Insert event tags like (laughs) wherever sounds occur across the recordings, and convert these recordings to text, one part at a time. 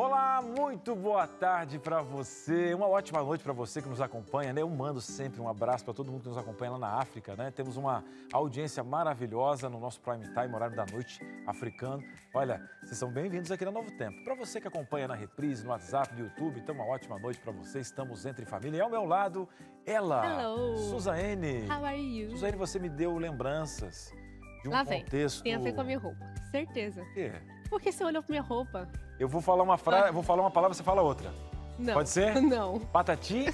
Olá, muito boa tarde para você. Uma ótima noite para você que nos acompanha, né? Eu mando sempre um abraço para todo mundo que nos acompanha lá na África, né? Temos uma audiência maravilhosa no nosso prime time, horário da noite africano. Olha, vocês são bem-vindos aqui no Novo Tempo. Para você que acompanha na reprise, no WhatsApp, no YouTube, então uma ótima noite para você. Estamos entre família. E ao meu lado, ela, Hello. Suzane. How are you? Suzane, você me deu lembranças de um Lá vem. contexto. Tem a ver com a minha roupa, certeza. Por quê? Porque você olhou pra minha roupa eu vou falar uma frase, ah. vou falar uma palavra, você fala outra. Não. Pode ser? (laughs) Não. Patati?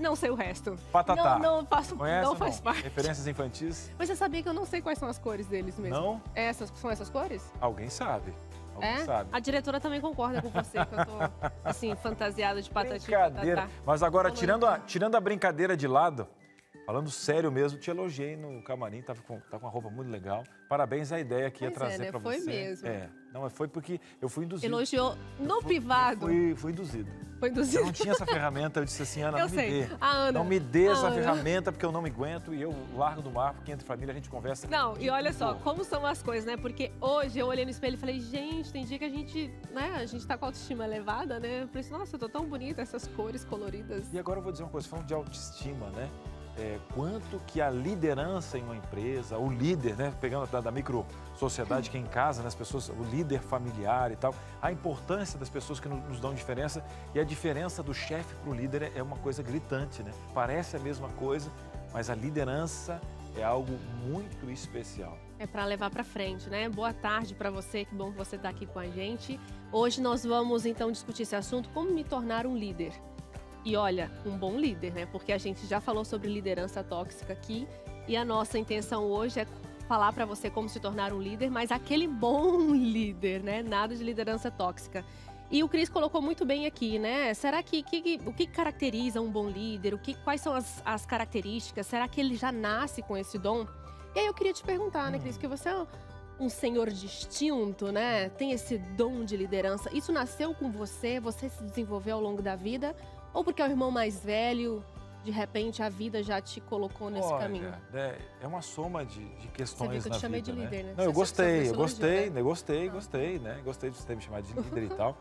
Não sei o resto. Patatá. Não, não faço, Conhece, não faz não? parte. Referências infantis. Mas você sabia que eu não sei quais são as cores deles mesmo? Não? É essas são essas cores? Alguém sabe. Alguém é? sabe. A diretora também concorda com você que eu tô (laughs) assim fantasiada de patati Brincadeira. Patatá. Mas agora tirando a, tirando a brincadeira de lado, Falando sério mesmo, te elogiei no camarim, tava com, tá com uma roupa muito legal. Parabéns, à ideia que pois ia é, trazer é, né? para você. Foi mesmo. É. Não, foi porque eu fui induzido. Elogiou no fui, privado. Fui, fui induzido. Foi induzido. Eu não tinha essa ferramenta, eu disse assim, Ana, eu não sei. me dê. Ana, não me dê essa Ana. ferramenta porque eu não me aguento e eu largo do mar, porque entre família a gente conversa. Não, e olha só, como são as coisas, né? Porque hoje eu olhei no espelho e falei, gente, tem dia que a gente, né, a gente tá com a autoestima elevada, né? Eu falei assim, nossa, eu tô tão bonita, essas cores coloridas. E agora eu vou dizer uma coisa, falando de autoestima, né? É, quanto que a liderança em uma empresa, o líder, né, pegando da, da micro sociedade que é em casa, né, as pessoas, o líder familiar e tal, a importância das pessoas que nos dão diferença e a diferença do chefe para o líder é, é uma coisa gritante, né? Parece a mesma coisa, mas a liderança é algo muito especial. É para levar para frente, né? Boa tarde para você, que bom que você está aqui com a gente. Hoje nós vamos então discutir esse assunto, como me tornar um líder. E olha, um bom líder, né? Porque a gente já falou sobre liderança tóxica aqui e a nossa intenção hoje é falar para você como se tornar um líder, mas aquele bom (laughs) líder, né? Nada de liderança tóxica. E o Cris colocou muito bem aqui, né? Será que, que, o que caracteriza um bom líder? O que, quais são as, as características? Será que ele já nasce com esse dom? E aí eu queria te perguntar, né, Cris, hum. que você é um senhor distinto, né? Tem esse dom de liderança. Isso nasceu com você? Você se desenvolveu ao longo da vida? Ou porque é o irmão mais velho, de repente a vida já te colocou nesse Olha, caminho? Né, é uma soma de, de questões. Você viu que eu te chamei de né? líder, né? Não, eu é gostei, eu gostei, né? né? gostei, ah. gostei, né? Gostei de você ter me chamado de líder e tal.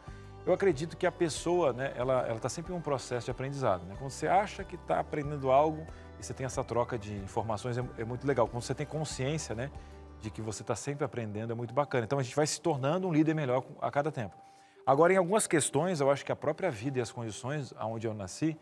Eu acredito que a pessoa, né, ela está sempre em um processo de aprendizado. Né? Quando você acha que está aprendendo algo e você tem essa troca de informações, é, é muito legal. Quando você tem consciência, né, de que você está sempre aprendendo, é muito bacana. Então a gente vai se tornando um líder melhor a cada tempo. Agora, em algumas questões, eu acho que a própria vida e as condições onde eu nasci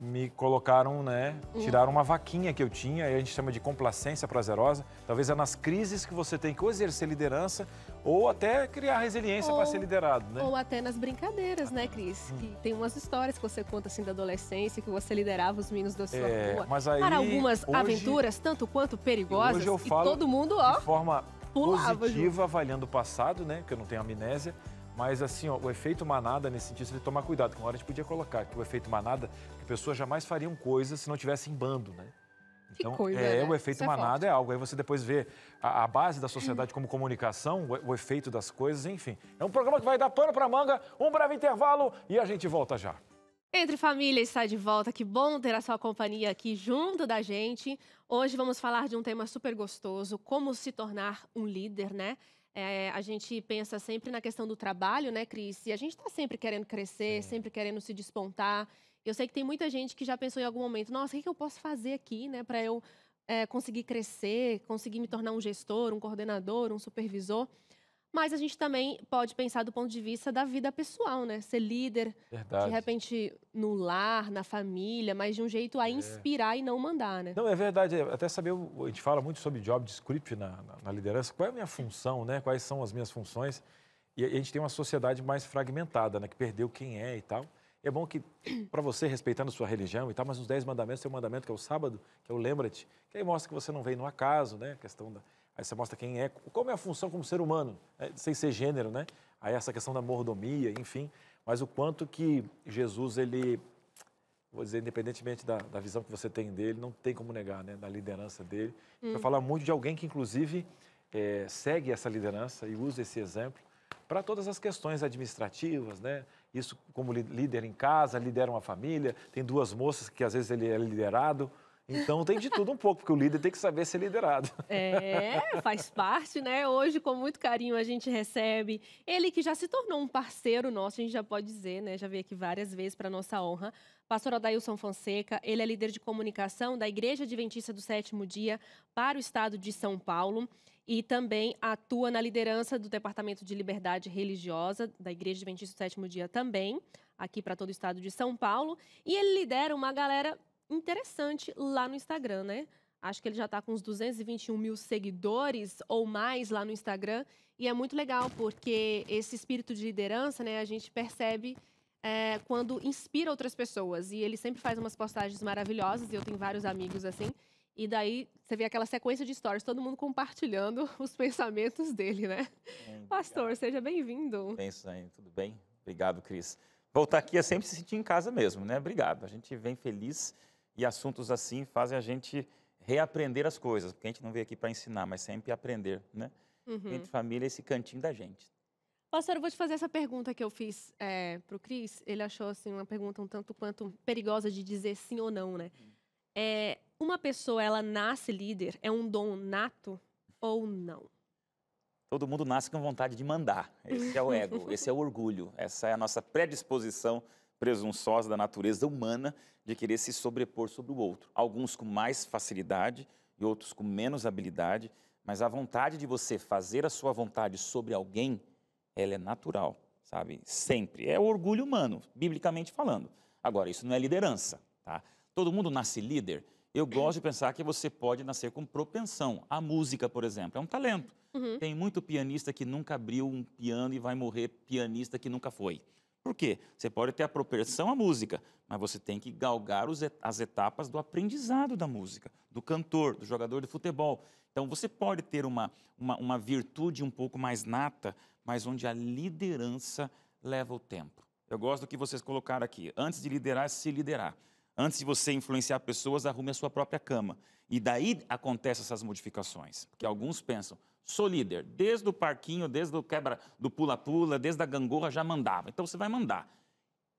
me colocaram, né? Hum. Tiraram uma vaquinha que eu tinha, a gente chama de complacência prazerosa. Talvez é nas crises que você tem que ou exercer liderança ou até criar resiliência para ser liderado, né? Ou até nas brincadeiras, né, Cris? Que hum. tem umas histórias que você conta assim da adolescência, que você liderava os meninos da sua é, rua. Mas aí, para algumas hoje, aventuras, tanto quanto perigosas, hoje eu falo e todo mundo, ó. De forma pulava, positiva, junto. avaliando o passado, né? Que eu não tenho amnésia mas assim, ó, o efeito manada, nesse sentido, ele tomar cuidado, que uma hora a gente podia colocar que o efeito manada, que pessoas jamais fariam coisas se não tivessem bando, né? Então, coisa, é, né? o efeito Isso é manada é, é, algo. Aí você depois vê a, a base da sociedade como comunicação, o, o, efeito das coisas, enfim. É um programa que vai dar pano para manga, um breve intervalo e a gente volta já. Entre Família está de volta. Que bom ter a sua companhia aqui junto da gente. Hoje vamos falar de um tema super gostoso, como se tornar um líder, né? É, a gente pensa sempre na questão do trabalho, né, Cris? E a gente está sempre querendo crescer, Sim. É. sempre querendo se despontar. Eu sei que tem muita gente que já pensou em algum momento, nossa, o que, eu posso fazer aqui, né, para eu é, conseguir crescer, conseguir me tornar um gestor, um coordenador, um supervisor. Mas a gente também pode pensar do ponto de vista da vida pessoal, né? Ser líder, Verdade. de repente, no lar, na família, mas de um jeito a é. inspirar e não mandar, né? Não, é verdade. É, até saber, a gente fala muito sobre job description na, na, na, liderança. Qual é a minha função, né? Quais são as minhas funções? E a gente tem uma sociedade mais fragmentada, né? Que perdeu quem é e tal. é bom que, (clears throat) para você, respeitando sua religião e tal, mas nos Dez Mandamentos tem um mandamento que é o sábado, que é o lembra-te, que aí mostra que você não veio no acaso, né? A questão da Aí você mostra quem é, como é a função como ser humano, né? sem ser gênero, né? Aí essa questão da mordomia, enfim, mas o quanto que Jesus, ele, vou dizer, independentemente da, da visão que você tem dele, não tem como negar, né? Da liderança dele. Hum. Eu falar muito de alguém que, inclusive, é, segue essa liderança e usa esse exemplo para todas as questões administrativas, né? Isso como líder em casa, lidera uma família, tem duas moças que às vezes ele é liderado, então tem de tudo um pouco, porque o líder tem que saber ser liderado. (laughs) É, faz parte, né? Hoje, com muito carinho, a gente recebe ele que já se tornou um parceiro nosso, a gente já pode dizer, né? Já veio aqui várias vezes para nossa honra. Pastor Adailson Fonseca, ele é líder de comunicação da Igreja Adventista do Sétimo Dia para o Estado de São Paulo e também atua na liderança do Departamento de Liberdade Religiosa da Igreja Adventista do Sétimo Dia também, aqui para todo o estado de São Paulo. E ele lidera uma galera interessante lá no Instagram, né? Acho que ele já está com uns 221 mil seguidores ou mais lá no Instagram. E é muito legal, porque esse espírito de liderança, né, a gente percebe é, quando inspira outras pessoas. E ele sempre faz umas postagens maravilhosas, e eu tenho vários amigos assim. E daí você vê aquela sequência de stories, todo mundo compartilhando (laughs) os pensamentos dele, né? Bem, hum, Pastor, obrigado. seja bem-vindo. Bem, tudo bem? Obrigado, Cris. Voltar aqui é sempre se sentir em casa mesmo, né? Obrigado. A gente vem feliz e assuntos assim fazem a gente reaprender as coisas, porque a gente não veio aqui para ensinar, mas sempre aprender, né? Uhum. Entre família, esse cantinho da gente. Pastor, eu vou te fazer essa pergunta que eu fiz é, para o Cris. Ele achou assim uma pergunta um tanto quanto perigosa de dizer sim ou não, né? É, uma pessoa, ela nasce líder? É um dom nato ou não? Todo mundo nasce com vontade de mandar. Esse é o ego, (laughs) esse é o orgulho, essa é a nossa predisposição presunçosa da natureza humana de querer se sobrepor sobre o outro. Alguns com mais facilidade e outros com menos habilidade, mas a vontade de você fazer a sua vontade sobre alguém, ela é natural, sabe? Sempre. É o orgulho humano, biblicamente falando. Agora, isso não é liderança, tá? Todo mundo nasce líder. Eu gosto de pensar que você pode nascer com propensão. A música, por exemplo, é um talento. Uhum. Tem muito pianista que nunca abriu um piano e vai morrer pianista que nunca foi. Por quê? Você pode ter a propensão à música, mas você tem que galgar os, as etapas do aprendizado da música, do cantor, do jogador de futebol. Então você pode ter uma, uma, uma virtude um pouco mais nata, mas onde a liderança leva o tempo. Eu gosto do que vocês colocaram aqui. Antes de liderar, se liderar. Antes de você influenciar pessoas, arrume a sua própria cama. E daí acontecem essas modificações. Porque alguns pensam, sou líder. Desde o parquinho, desde o quebra do pula-pula, desde a gangorra já mandava. Então você vai mandar.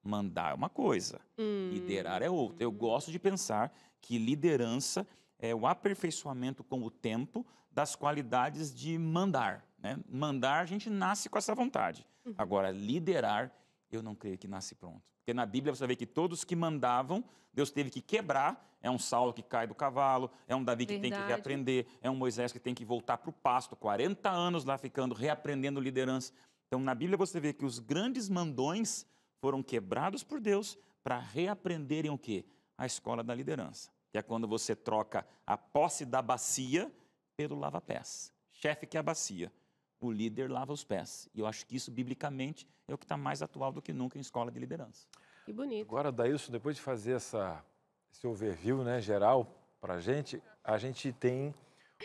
Mandar é uma coisa, hum. liderar é outra. Eu gosto de pensar que liderança é o aperfeiçoamento com o tempo das qualidades de mandar. Né? Mandar, a gente nasce com essa vontade. Uhum. Agora, liderar eu não creio que nasce pronto. Porque na Bíblia você vê que todos que mandavam, Deus teve que quebrar. É um Saulo que cai do cavalo, é um Davi que Verdade. tem que reaprender, é um Moisés que tem que voltar para o pasto, 40 anos lá ficando, reaprendendo liderança. Então na Bíblia você vê que os grandes mandões foram quebrados por Deus para reaprenderem o quê? A escola da liderança. Que é quando você troca a posse da bacia pelo lava-pés. Chefe que é a bacia, o líder lava os pés. E eu acho que isso, biblicamente, é o que está mais atual do que nunca em escola de liderança. Que bonito. Agora, Daílson, depois de fazer essa, esse overview né, geral para a gente, a gente tem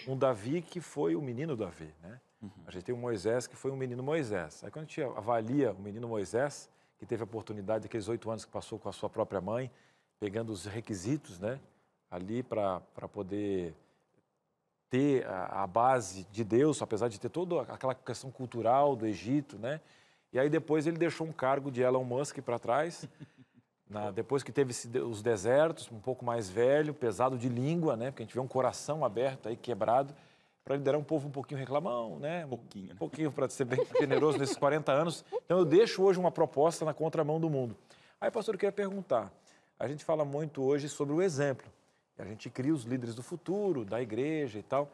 um Davi que foi o menino Davi, né? Uhum. A gente tem um Moisés que foi um menino Moisés. Aí quando a gente avalia o menino Moisés, que teve a oportunidade daqueles oito anos que passou com a sua própria mãe, pegando os requisitos, né? Ali para poder ter a, a base de Deus, apesar de ter toda aquela questão cultural do Egito, né? E aí depois ele deixou um cargo de Elon Musk para trás, (laughs) na, depois que teve os desertos, um pouco mais velho, pesado de língua, né? Porque a gente vê um coração aberto aí, quebrado, para liderar um povo um pouquinho reclamão, né? Um pouquinho, né? Um pouquinho, para ser bem generoso nesses 40 anos. Então eu deixo hoje uma proposta na contramão do mundo. Aí, pastor, eu queria perguntar. A gente fala muito hoje sobre o exemplo a gente cria os líderes do futuro, da igreja e tal.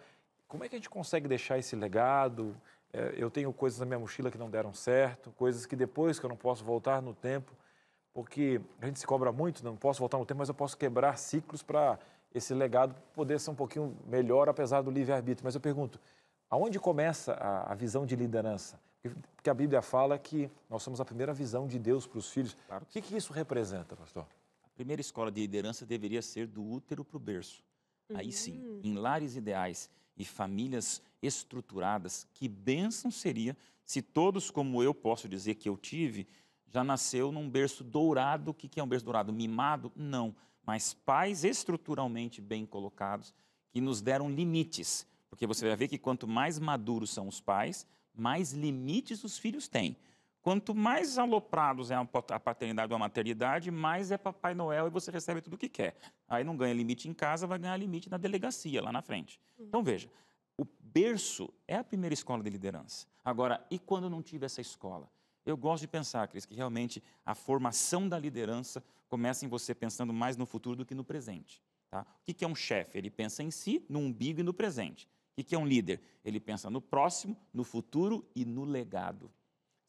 Como é que a gente consegue deixar esse legado? É, eu tenho coisas na minha mochila que não deram certo, coisas que depois que eu não posso voltar no tempo, porque a gente se cobra muito, não posso voltar no tempo, mas eu posso quebrar ciclos para esse legado poder ser um pouquinho melhor, apesar do livre-arbítrio. Mas eu pergunto, aonde começa a, visão de liderança? Porque a Bíblia fala é que nós somos a primeira visão de Deus para os filhos. Claro. O que, que isso representa, pastor? primeira escola de liderança deveria ser do útero para o berço. Uhum. Aí sim, hum. em lares ideais e famílias estruturadas, que bênção seria se todos, como eu posso dizer que eu tive, já nasceu num berço dourado. O que é um berço dourado? Mimado? Não. Mas pais estruturalmente bem colocados que nos deram limites. Porque você vai ver que quanto mais maduros são os pais, mais limites os filhos têm. Quanto mais aloprados é a paternidade ou a maternidade, mais é Papai Noel e você recebe tudo o que quer. Aí não ganha limite em casa, vai ganhar limite na delegacia, lá na frente. Uhum. Então veja, o berço é a primeira escola de liderança. Agora, e quando não tive essa escola? Eu gosto de pensar, Cris, que realmente a formação da liderança começa em você pensando mais no futuro do que no presente. Tá? O que é um chefe? Ele pensa em si, no umbigo e no presente. O que é um líder? Ele pensa no próximo, no futuro e no legado.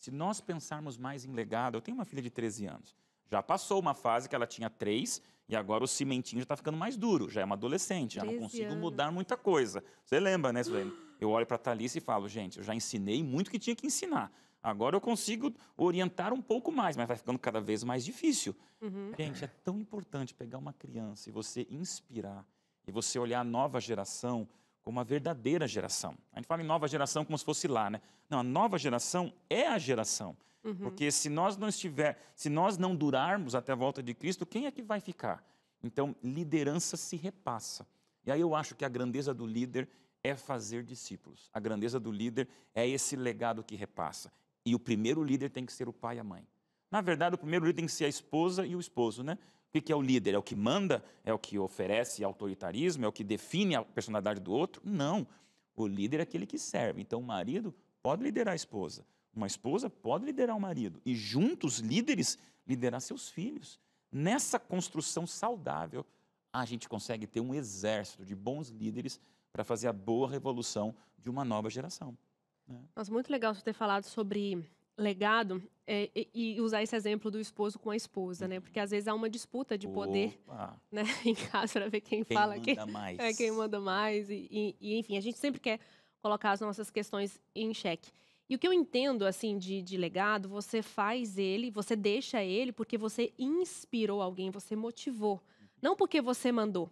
Se nós pensarmos mais em legado, eu tenho uma filha de 13 anos. Já passou uma fase que ela tinha três e agora o cimentinho já está ficando mais duro, já é uma adolescente, já não consigo anos. mudar muita coisa. Você lembra, né, Sueli? Eu olho para a Thalissa e falo, gente, eu já ensinei muito que tinha que ensinar. Agora eu consigo orientar um pouco mais, mas vai ficando cada vez mais difícil. Uhum. Gente, é tão importante pegar uma criança e você inspirar, e você olhar a nova geração como a verdadeira geração. A gente fala em nova geração como se fosse lá, né? Não, a nova geração é a geração. Uhum. Porque se nós não estiver, se nós não durarmos até a volta de Cristo, quem é que vai ficar? Então, liderança se repassa. E aí eu acho que a grandeza do líder é fazer discípulos. A grandeza do líder é esse legado que repassa. E o primeiro líder tem que ser o pai e a mãe. Na verdade, o primeiro líder tem que ser a esposa e o esposo, né? O que é o líder? É o que manda? É o que oferece autoritarismo? É o que define a personalidade do outro? Não. O líder é aquele que serve. Então, o marido pode liderar a esposa. Uma esposa pode liderar o marido. E juntos, líderes, liderar seus filhos. Nessa construção saudável, a gente consegue ter um exército de bons líderes para fazer a boa revolução de uma nova geração. Né? Nossa, muito legal você ter falado sobre legado é, e, usar esse exemplo do esposo com a esposa, né? Porque às vezes há uma disputa de poder né? (laughs) em casa para ver quem, quem fala quem mais. é quem manda mais e, e, e, enfim a gente sempre quer colocar as nossas questões em xeque. E o que eu entendo assim de, de legado, você faz ele, você deixa ele porque você inspirou alguém, você motivou, não porque você mandou.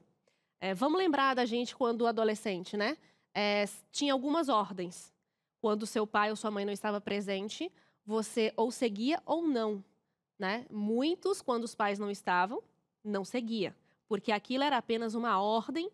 É, vamos lembrar da gente quando adolescente, né? É, tinha algumas ordens. Quando seu pai ou sua mãe não estava presente, você ou seguia ou não. Né? Muitos, quando os pais não estavam, não seguia, porque aquilo era apenas uma ordem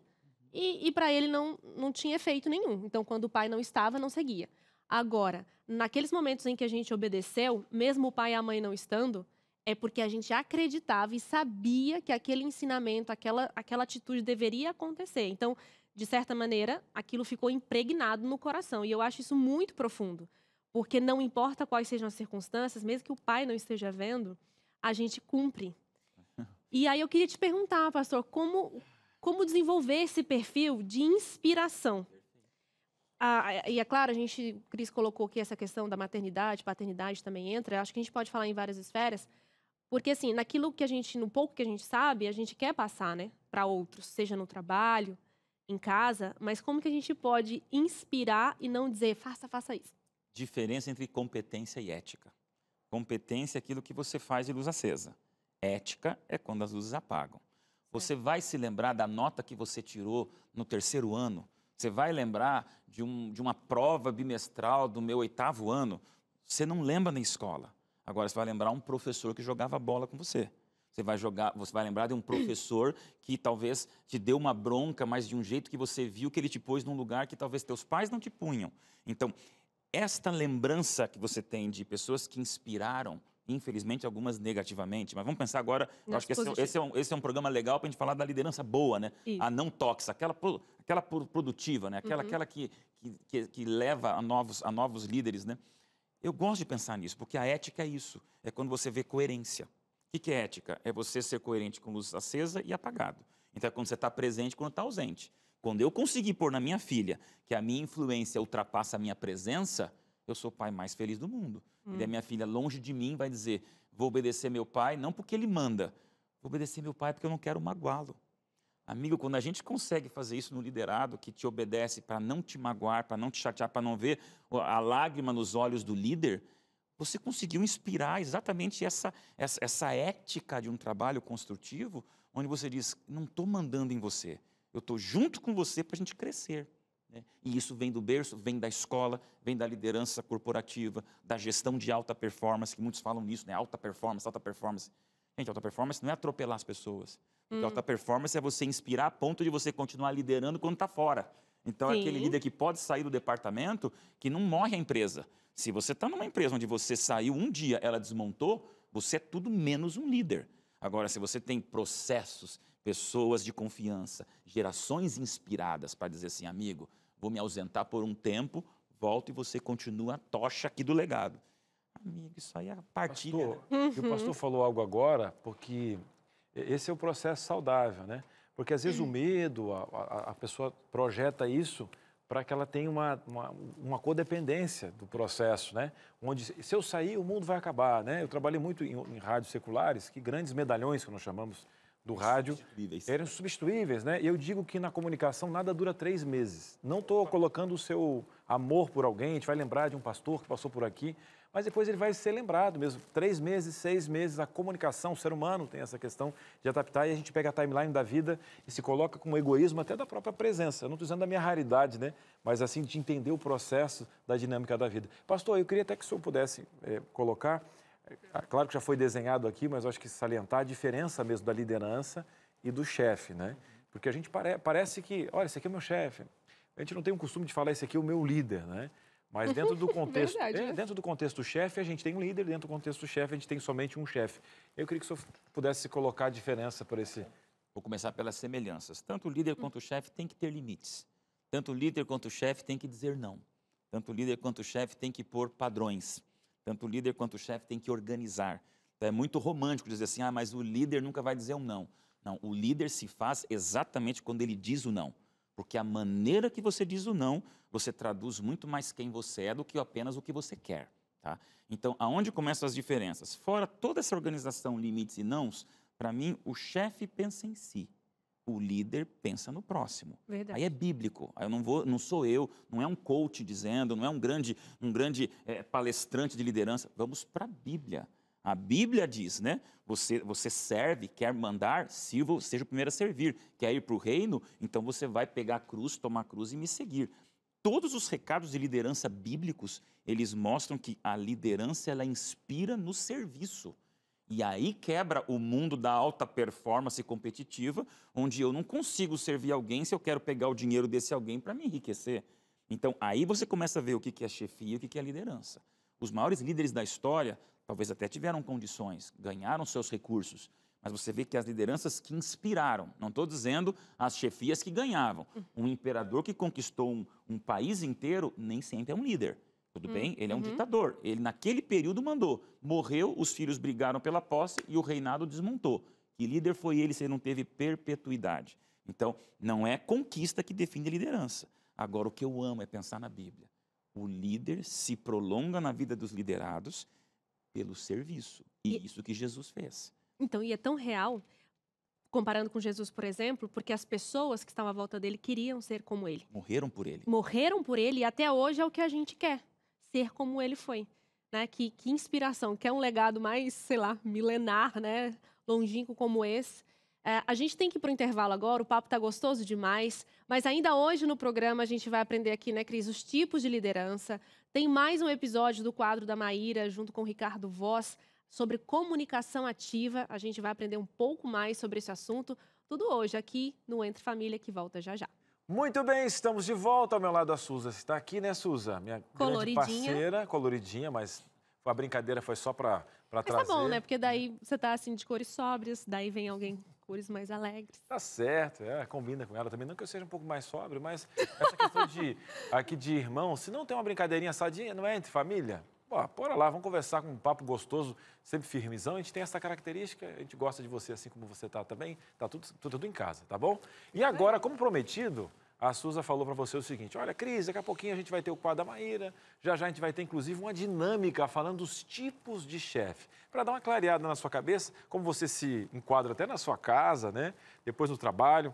e, e para ele não, não tinha efeito nenhum. Então, quando o pai não estava, não seguia. Agora, naqueles momentos em que a gente obedeceu, mesmo o pai e a mãe não estando, é porque a gente acreditava e sabia que aquele ensinamento, aquela, aquela atitude deveria acontecer. Então, de certa maneira, aquilo ficou impregnado no coração. E eu acho isso muito profundo. Porque não importa quais sejam as circunstâncias, mesmo que o pai não esteja vendo, a gente cumpre. E aí eu queria te perguntar, pastor, como, como desenvolver esse perfil de inspiração? Ah, e é claro, a gente, o Cris colocou aqui essa questão da maternidade, paternidade também entra. acho que a gente pode falar em várias esferas, porque assim, naquilo que a gente, no pouco que a gente sabe, a gente quer passar, né, para outros, seja no trabalho, em casa, mas como que a gente pode inspirar e não dizer faça, faça isso? diferença entre competência e ética. Competência é aquilo que você faz de luz acesa. Ética é quando as luzes apagam. Você vai se lembrar da nota que você tirou no terceiro ano. Você vai lembrar de, um, de uma prova bimestral do meu oitavo ano. Você não lembra na escola. Agora você vai lembrar um professor que jogava bola com você. Você vai jogar, você vai lembrar de um professor que talvez te deu uma bronca, mas de um jeito que você viu que ele te pôs num lugar que talvez teus pais não te punham. Então, esta lembrança que você tem de pessoas que inspiraram, infelizmente algumas negativamente, mas vamos pensar agora, acho que esse, é esse, é um, esse é um programa legal para a gente falar da liderança boa, né? Isso. A não tóxica, aquela, aquela produtiva, né? Aquela, uhum. aquela que, que, que leva a novos, a novos líderes, né? Eu gosto de pensar nisso, porque a ética é isso, é quando você vê coerência. O que é ética? É você ser coerente com luz acesa e apagado. Então é quando você está presente, quando está ausente. Quando eu conseguir pôr na minha filha que a minha influência ultrapassa a minha presença, eu sou o pai mais feliz do mundo. Hum. E a minha filha, longe de mim, vai dizer: vou obedecer meu pai, não porque ele manda, vou obedecer meu pai porque eu não quero magoá-lo. Amigo, quando a gente consegue fazer isso no liderado, que te obedece para não te magoar, para não te chatear, para não ver a lágrima nos olhos do líder, você conseguiu inspirar exatamente essa, essa, essa ética de um trabalho construtivo, onde você diz: não estou mandando em você, eu estou junto com você para a gente crescer. Né? E isso vem do berço, vem da escola, vem da liderança corporativa, da gestão de alta performance, que muitos falam nisso, né? Alta performance, alta performance. Gente, alta performance não é atropelar as pessoas. hum. alta performance é você inspirar a ponto de você continuar liderando quando está fora. Então, Sim. é aquele líder que pode sair do departamento, que não morre a empresa. Se você está numa empresa onde você saiu um dia, ela desmontou, você é tudo menos um líder. Agora, se você tem processos, pessoas de confiança, gerações inspiradas para dizer assim, amigo, vou me ausentar por um tempo, volto e você continua a tocha aqui do legado. Amigo, isso aí é partilha. Pastor, né? E o pastor uhum. falou algo agora, porque esse é o processo saudável, né? Porque às vezes o uhum. medo, a, a, a pessoa projeta isso para que ela tenha uma, uma, uma, codependência do processo, né? Onde, se eu sair, o mundo vai acabar, né? Eu trabalhei muito em, em rádios seculares, que grandes medalhões, que nós chamamos do rádio, substituíveis. eram substituíveis, né? E eu digo que na comunicação nada dura três meses. Não estou colocando o seu amor por alguém, a gente vai lembrar de um pastor que passou por aqui, mas depois ele vai ser lembrado mesmo. Três meses, seis meses, a comunicação, o ser humano tem essa questão de adaptar e a gente pega a timeline da vida e se coloca com o egoísmo até da própria presença. Eu não estou dizendo da minha raridade, né? Mas assim, de entender o processo da dinâmica da vida. Pastor, eu queria até que o senhor pudesse é, colocar, é, claro que já foi desenhado aqui, mas eu acho que salientar a diferença mesmo da liderança e do chefe, né? Porque a gente pare, parece que, olha, esse aqui é meu chefe. A gente não tem o costume de falar esse aqui é o meu líder, né? Mas dentro do (laughs) é contexto, Verdade, é, dentro do contexto do chefe, a gente tem um líder, dentro do contexto do chefe, a gente tem somente um chefe. Eu queria que o senhor pudesse colocar a diferença para esse. Vou começar pelas semelhanças. Tanto o líder hum. quanto o chefe tem que ter limites. Tanto o líder quanto o chefe tem que dizer não. Tanto o líder quanto o chefe tem que pôr padrões. Tanto o líder quanto o chefe tem que organizar. Então, é muito romântico dizer assim, ah, mas o líder nunca vai dizer um não. Não, o líder se faz exatamente quando ele diz o não. Porque a maneira que você diz o não, você traduz muito mais quem você é do que apenas o que você quer. Tá? Então, aonde começam as diferenças? Fora toda essa organização limites e nãos, para mim, o chefe pensa em si. O líder pensa no próximo. Verdade. Aí é bíblico. Aí eu não vou, não sou eu, não é um coach dizendo, não é um grande, um grande é, palestrante de liderança. Vamos para a Bíblia. A Bíblia diz, né? Você, você serve, quer mandar, sirva, seja o primeiro a servir. Quer ir para o reino? Então você vai pegar a cruz, tomar a cruz e me seguir. Todos os recados de liderança bíblicos, eles mostram que a liderança, ela inspira no serviço. E aí quebra o mundo da alta performance competitiva, onde eu não consigo servir alguém se eu quero pegar o dinheiro desse alguém para me enriquecer. Então aí você começa a ver o que é chefia e o que é liderança. Os maiores líderes da história talvez até tiveram condições, ganharam seus recursos, mas você vê que as lideranças que inspiraram, não estou dizendo as chefias que ganhavam. Uhum. Um imperador que conquistou um, um país inteiro nem sempre é um líder. Tudo bem? Ele é um uhum. ditador. Ele, naquele período, mandou. Morreu, os filhos brigaram pela posse e o reinado desmontou. Que líder foi ele se ele não teve perpetuidade? Então, não é conquista que define a liderança. Agora, o que eu amo é pensar na Bíblia. O líder se prolonga na vida dos liderados pelo serviço. E, e isso que Jesus fez. Então, e é tão real, comparando com Jesus, por exemplo, porque as pessoas que estavam à volta dele queriam ser como ele. Morreram por ele. Morreram por ele e até hoje é o que a gente quer, ser como ele foi. Né? Que, que inspiração, que é um legado mais, sei lá, milenar, né? longínquo como esse. É, a gente tem que ir para o intervalo agora, o papo está gostoso demais, mas ainda hoje no programa a gente vai aprender aqui, né, Cris, os tipos de liderança. Tem mais um episódio do quadro da Maíra, junto com o Ricardo Voz, sobre comunicação ativa. A gente vai aprender um pouco mais sobre esse assunto. Tudo hoje aqui no Entre Família, que volta já já. Muito bem, estamos de volta ao meu lado a Suza. Você está aqui, né, Suza? Minha coloridinha. parceira, coloridinha, mas a brincadeira foi só para trazer. Mas tá bom, né? Porque daí você está assim de cores sóbrias, daí vem alguém cores mais alegres. Tá certo, é, combina com ela também. Não que eu seja um pouco mais sóbrio, mas essa questão de, aqui de irmão, se não tem uma brincadeirinha sadinha, não é entre família? Pô, bora lá, vamos conversar com um papo gostoso, sempre firmezão. A gente tem essa característica, a gente gosta de você assim como você tá também. Tá tudo, tudo, tudo em casa, tá bom? E tá agora, como prometido, a Suza falou para você o seguinte: olha, Cris, daqui a pouquinho a gente vai ter o quadro da Maíra, já já a gente vai ter inclusive uma dinâmica falando dos tipos de chefe, para dar uma clareada na sua cabeça, como você se enquadra até na sua casa, né? Depois no trabalho,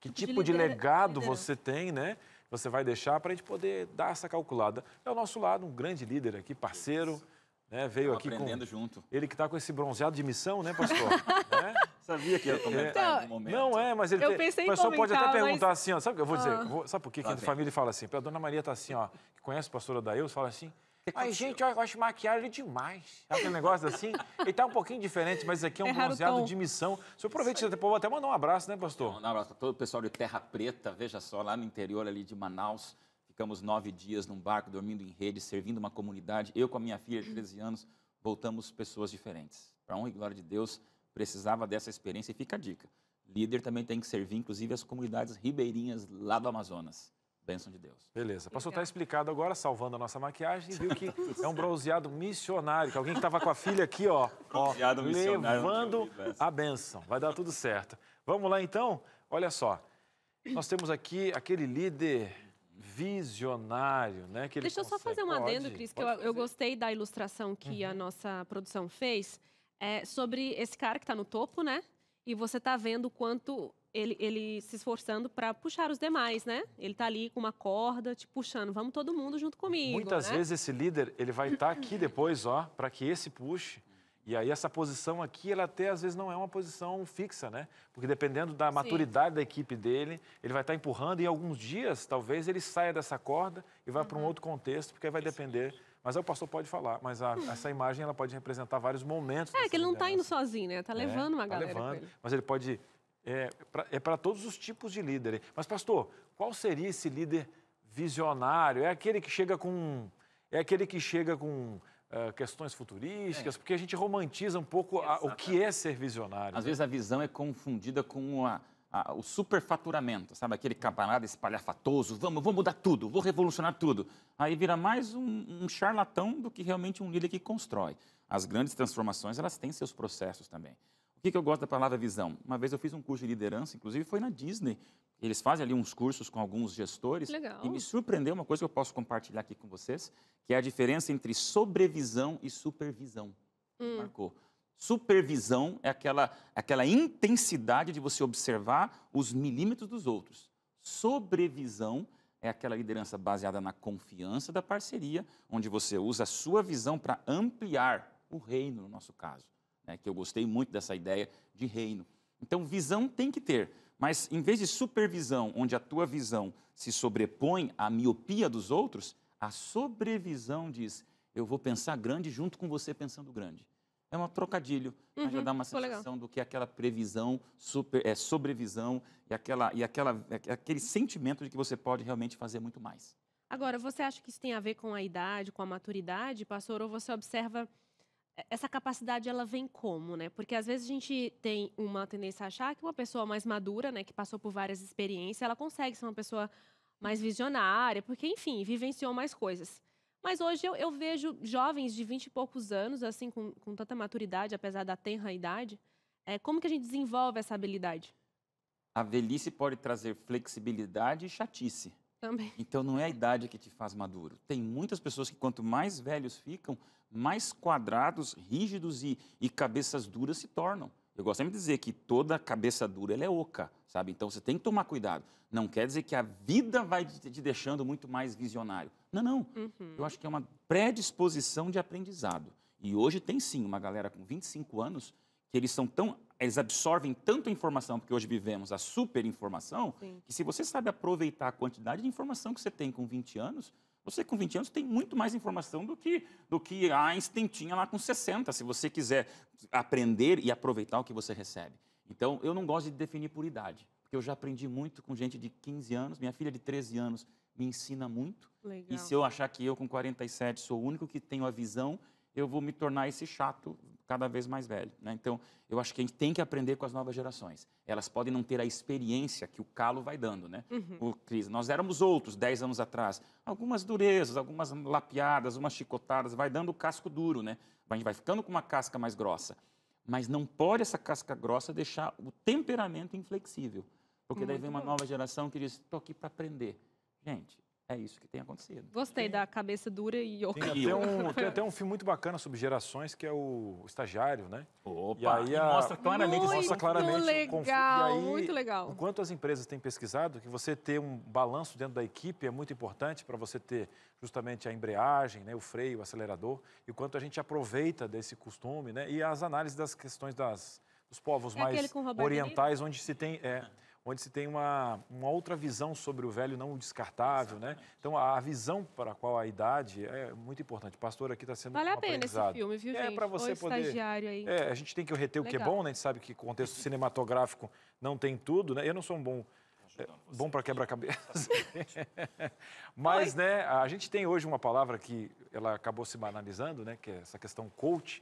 que tipo de, de legado você tem, né? Você vai deixar para a gente poder dar essa calculada. É o nosso lado, um grande líder aqui, parceiro. Né? Veio aqui aprendendo com... junto. Ele que está com esse bronzeado de missão, né, pastor? (laughs) Sabia que ia comentar então, é. algum momento. Não é, mas ele. Eu pensei o pessoal pode até perguntar mas... assim, ó, sabe o que eu vou dizer? Ah. Vou, sabe por que a família fala assim? A dona Maria tá assim, ó, que conhece a pastora Daíus, fala assim. Mas, gente, eu, acho maquiagem é demais. Sabe aquele negócio assim? Ele tá um pouquinho diferente, mas aqui é um é (laughs) bronzeado de missão. Se senhor aproveite, até vou até mandar um abraço, né, pastor? Mandar um abraço para todo o pessoal de Terra Preta, veja só, lá no interior ali de Manaus. Ficamos nove dias num barco, dormindo em rede, servindo uma comunidade. Eu com a minha filha de 13 anos, voltamos pessoas diferentes. Para honra e glória de Deus, precisava dessa experiência e fica a dica. Líder também tem que servir, inclusive, as comunidades ribeirinhas lá do Amazonas. Bênção de Deus. Beleza. Passou estar explicado agora, salvando a nossa maquiagem, viu que (laughs) é um bronzeado missionário, que alguém que estava com a filha aqui, ó, (laughs) ó levando a bênção. Vai dar tudo certo. Vamos lá, então? Olha só. Nós temos aqui aquele líder visionário, né? Que Deixa eu só fazer um adendo, Cris, que eu, eu, gostei da ilustração que uhum. a nossa produção fez é, sobre esse cara que está no topo, né? E você está vendo quanto ele, ele se esforçando para puxar os demais, né? Ele está ali com uma corda, te puxando, vamos todo mundo junto comigo. Muitas né? vezes esse líder, ele vai estar tá aqui depois, ó, para que esse puxe. E aí essa posição aqui, ela até às vezes não é uma posição fixa, né? Porque dependendo da maturidade Sim. da equipe dele, ele vai estar tá empurrando e em alguns dias talvez ele saia dessa corda e vá uhum. para um outro contexto, porque aí vai depender mas aí o pastor pode falar, mas a, essa imagem ela pode representar vários momentos. É, que ele não está indo sozinho, né? Está é, levando é, uma tá galera. Tá levando, ele. Mas ele pode. É, é para é todos os tipos de líder. Mas, pastor, qual seria esse líder visionário? É aquele que chega com. É aquele que chega com. Uh, questões futurísticas, é. porque a gente romantiza um pouco a, o que é ser visionário. Às né? vezes a visão é confundida com uma, a, o superfaturamento, sabe? Aquele camarada espalhafatoso, vamos, vou mudar tudo, vou revolucionar tudo. Aí vira mais um, um charlatão do que realmente um líder que constrói. As grandes transformações, elas têm seus processos também. O que, que eu gosto da palavra visão? Uma vez eu fiz um curso de liderança, inclusive foi na Disney. Eles fazem ali uns cursos com alguns gestores. Legal. E me surpreendeu uma coisa que eu posso compartilhar aqui com vocês, que é a diferença entre sobrevisão e supervisão. Hum. Marcou. Supervisão é aquela, aquela intensidade de você observar os milímetros dos outros. Sobrevisão é aquela liderança baseada na confiança da parceria, onde você usa a sua visão para ampliar o reino, no nosso caso, né? que eu gostei muito dessa ideia de reino. Então, visão tem que ter, mas em vez de supervisão, onde a tua visão se sobrepõe à miopia dos outros, a sobrevisão diz: eu vou pensar grande junto com você pensando grande é um trocadilho, uhum, mas já uhum, dá uma sensação do que é aquela previsão, super, é, sobrevisão e, aquela, e aquela, é, é aquele sentimento de que você pode realmente fazer muito mais. Agora, você acha que isso tem a ver com a idade, com a maturidade, pastor, ou você observa essa capacidade ela vem como, né? Porque às vezes a gente tem uma tendência a achar que uma pessoa mais madura, né, que passou por várias experiências, ela consegue ser uma pessoa mais visionária, porque enfim, vivenciou mais coisas. Mas hoje eu, eu, vejo jovens de 20 e poucos anos, assim, com, com tanta maturidade, apesar da tenra idade, é, como que a gente desenvolve essa habilidade? A velhice pode trazer flexibilidade e chatice. Também. Então não é a idade que te faz maduro. Tem muitas pessoas que quanto mais velhos ficam, mais quadrados, rígidos e, e cabeças duras se tornam. Eu gosto sempre de dizer que toda cabeça dura é oca, sabe? Então você tem que tomar cuidado. Não quer dizer que a vida vai te deixando muito mais visionário. Não, não. Uhum. Eu acho que é uma predisposição de aprendizado. E hoje tem sim uma galera com 25 anos que eles são tão. Eles absorvem tanto informação, porque hoje vivemos a superinformação, informação que se você sabe aproveitar a quantidade de informação que você tem com 20 anos, você com 20 anos tem muito mais informação do que, do que Einstein tinha lá com 60, se você quiser aprender e aproveitar o que você recebe. Então, eu não gosto de definir por idade, porque eu já aprendi muito com gente de 15 anos, minha filha de 13 anos me ensina muito. Legal. E se eu achar que eu, com 47, sou o único que tenho a visão, eu vou me tornar esse chato cada vez mais velho. Né? Então, eu acho que a gente tem que aprender com as novas gerações. Elas podem não ter a experiência que o calo vai dando, né? Uhum. O Cris, nós éramos outros 10 anos atrás. Algumas durezas, algumas lapiadas, umas chicotadas, vai dando casco duro, né? A gente vai ficando com uma casca mais grossa. Mas não pode essa casca grossa deixar o temperamento inflexível. Porque daí vem uma nova geração que diz, estou aqui para aprender. Gente, é isso que tem acontecido. Gostei da cabeça dura e eu. (laughs) Tem até, um, tem até um (laughs) filme muito bacana sobre gerações, que é o Estagiário, né? Opa, e aí a, mostra claramente, muito mostra claramente legal, conf... aí, muito legal. O quanto as empresas têm pesquisado que você ter um balanço dentro da equipe é muito importante para você ter justamente a embreagem, né, o freio, o acelerador, e o quanto a gente aproveita desse costume, né? E as análises das questões das, dos povos é mais orientais, onde se tem... É, onde se tem uma, uma outra visão sobre o velho não descartável, né? Exatamente. né? Então, a, a, visão para a qual a idade é muito importante. O pastor aqui está sendo Vale a pena esse filme, viu, é, gente? É, para você poder... estagiário aí. É, a gente tem que reter Legal. o que é bom, né? A gente sabe que contexto cinematográfico não tem tudo, né? Eu não sou um bom... Tá é, bom para quebra-cabeça. (laughs) Mas, Oi. né, a gente tem hoje uma palavra que ela acabou se banalizando, né, que é essa questão coach,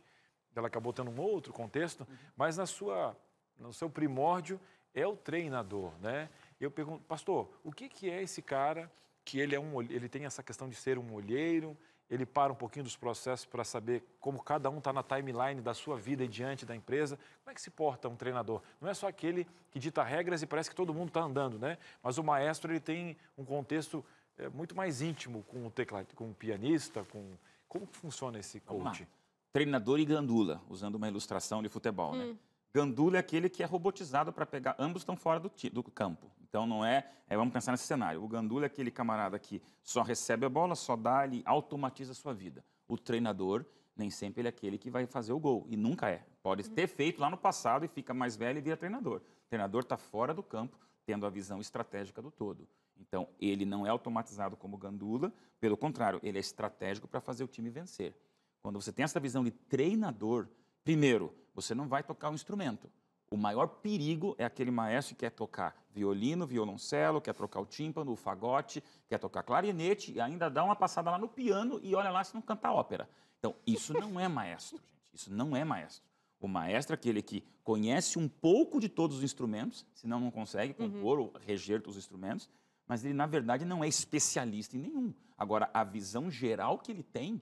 ela acabou tendo um outro contexto, uhum. mas na sua, no seu primórdio, é o treinador, né? Eu pergunto, pastor, o que, que é esse cara que ele é um, ele tem essa questão de ser um olheiro, ele para um pouquinho dos processos para saber como cada um está na timeline da sua vida e diante da empresa. Como é que se porta um treinador? Não é só aquele que dita regras e parece que todo mundo está andando, né? Mas o maestro ele tem um contexto é, muito mais íntimo com o teclado, com o pianista, com como funciona esse coach? Treinador e gandula, usando uma ilustração de futebol, né? hum. né? Gandula é aquele que é robotizado para pegar. Ambos estão fora do, do campo. Então não é, é, Vamos pensar nesse cenário. O Gandula é aquele camarada que só recebe a bola, só dá, ele automatiza a sua vida. O treinador, nem sempre ele é aquele que vai fazer o gol. E nunca é. Pode ter feito lá no passado e fica mais velho e vira treinador. O treinador está fora do campo, tendo a visão estratégica do todo. Então, ele não é automatizado como Gandula, pelo contrário, ele é estratégico para fazer o time vencer. Quando você tem essa visão de treinador, primeiro, você não vai tocar um instrumento. O maior perigo é aquele maestro que quer tocar violino, violoncelo, quer trocar o tímpano, o fagote, quer tocar clarinete e ainda dá uma passada lá no piano e olha lá se não canta ópera. Então, isso não é maestro, (laughs) gente. Isso não é maestro. O maestro é aquele que conhece um pouco de todos os instrumentos, senão não consegue uhum. compor uhum. ou reger todos os instrumentos, mas ele, na verdade, não é especialista em nenhum. Agora, a visão geral que ele tem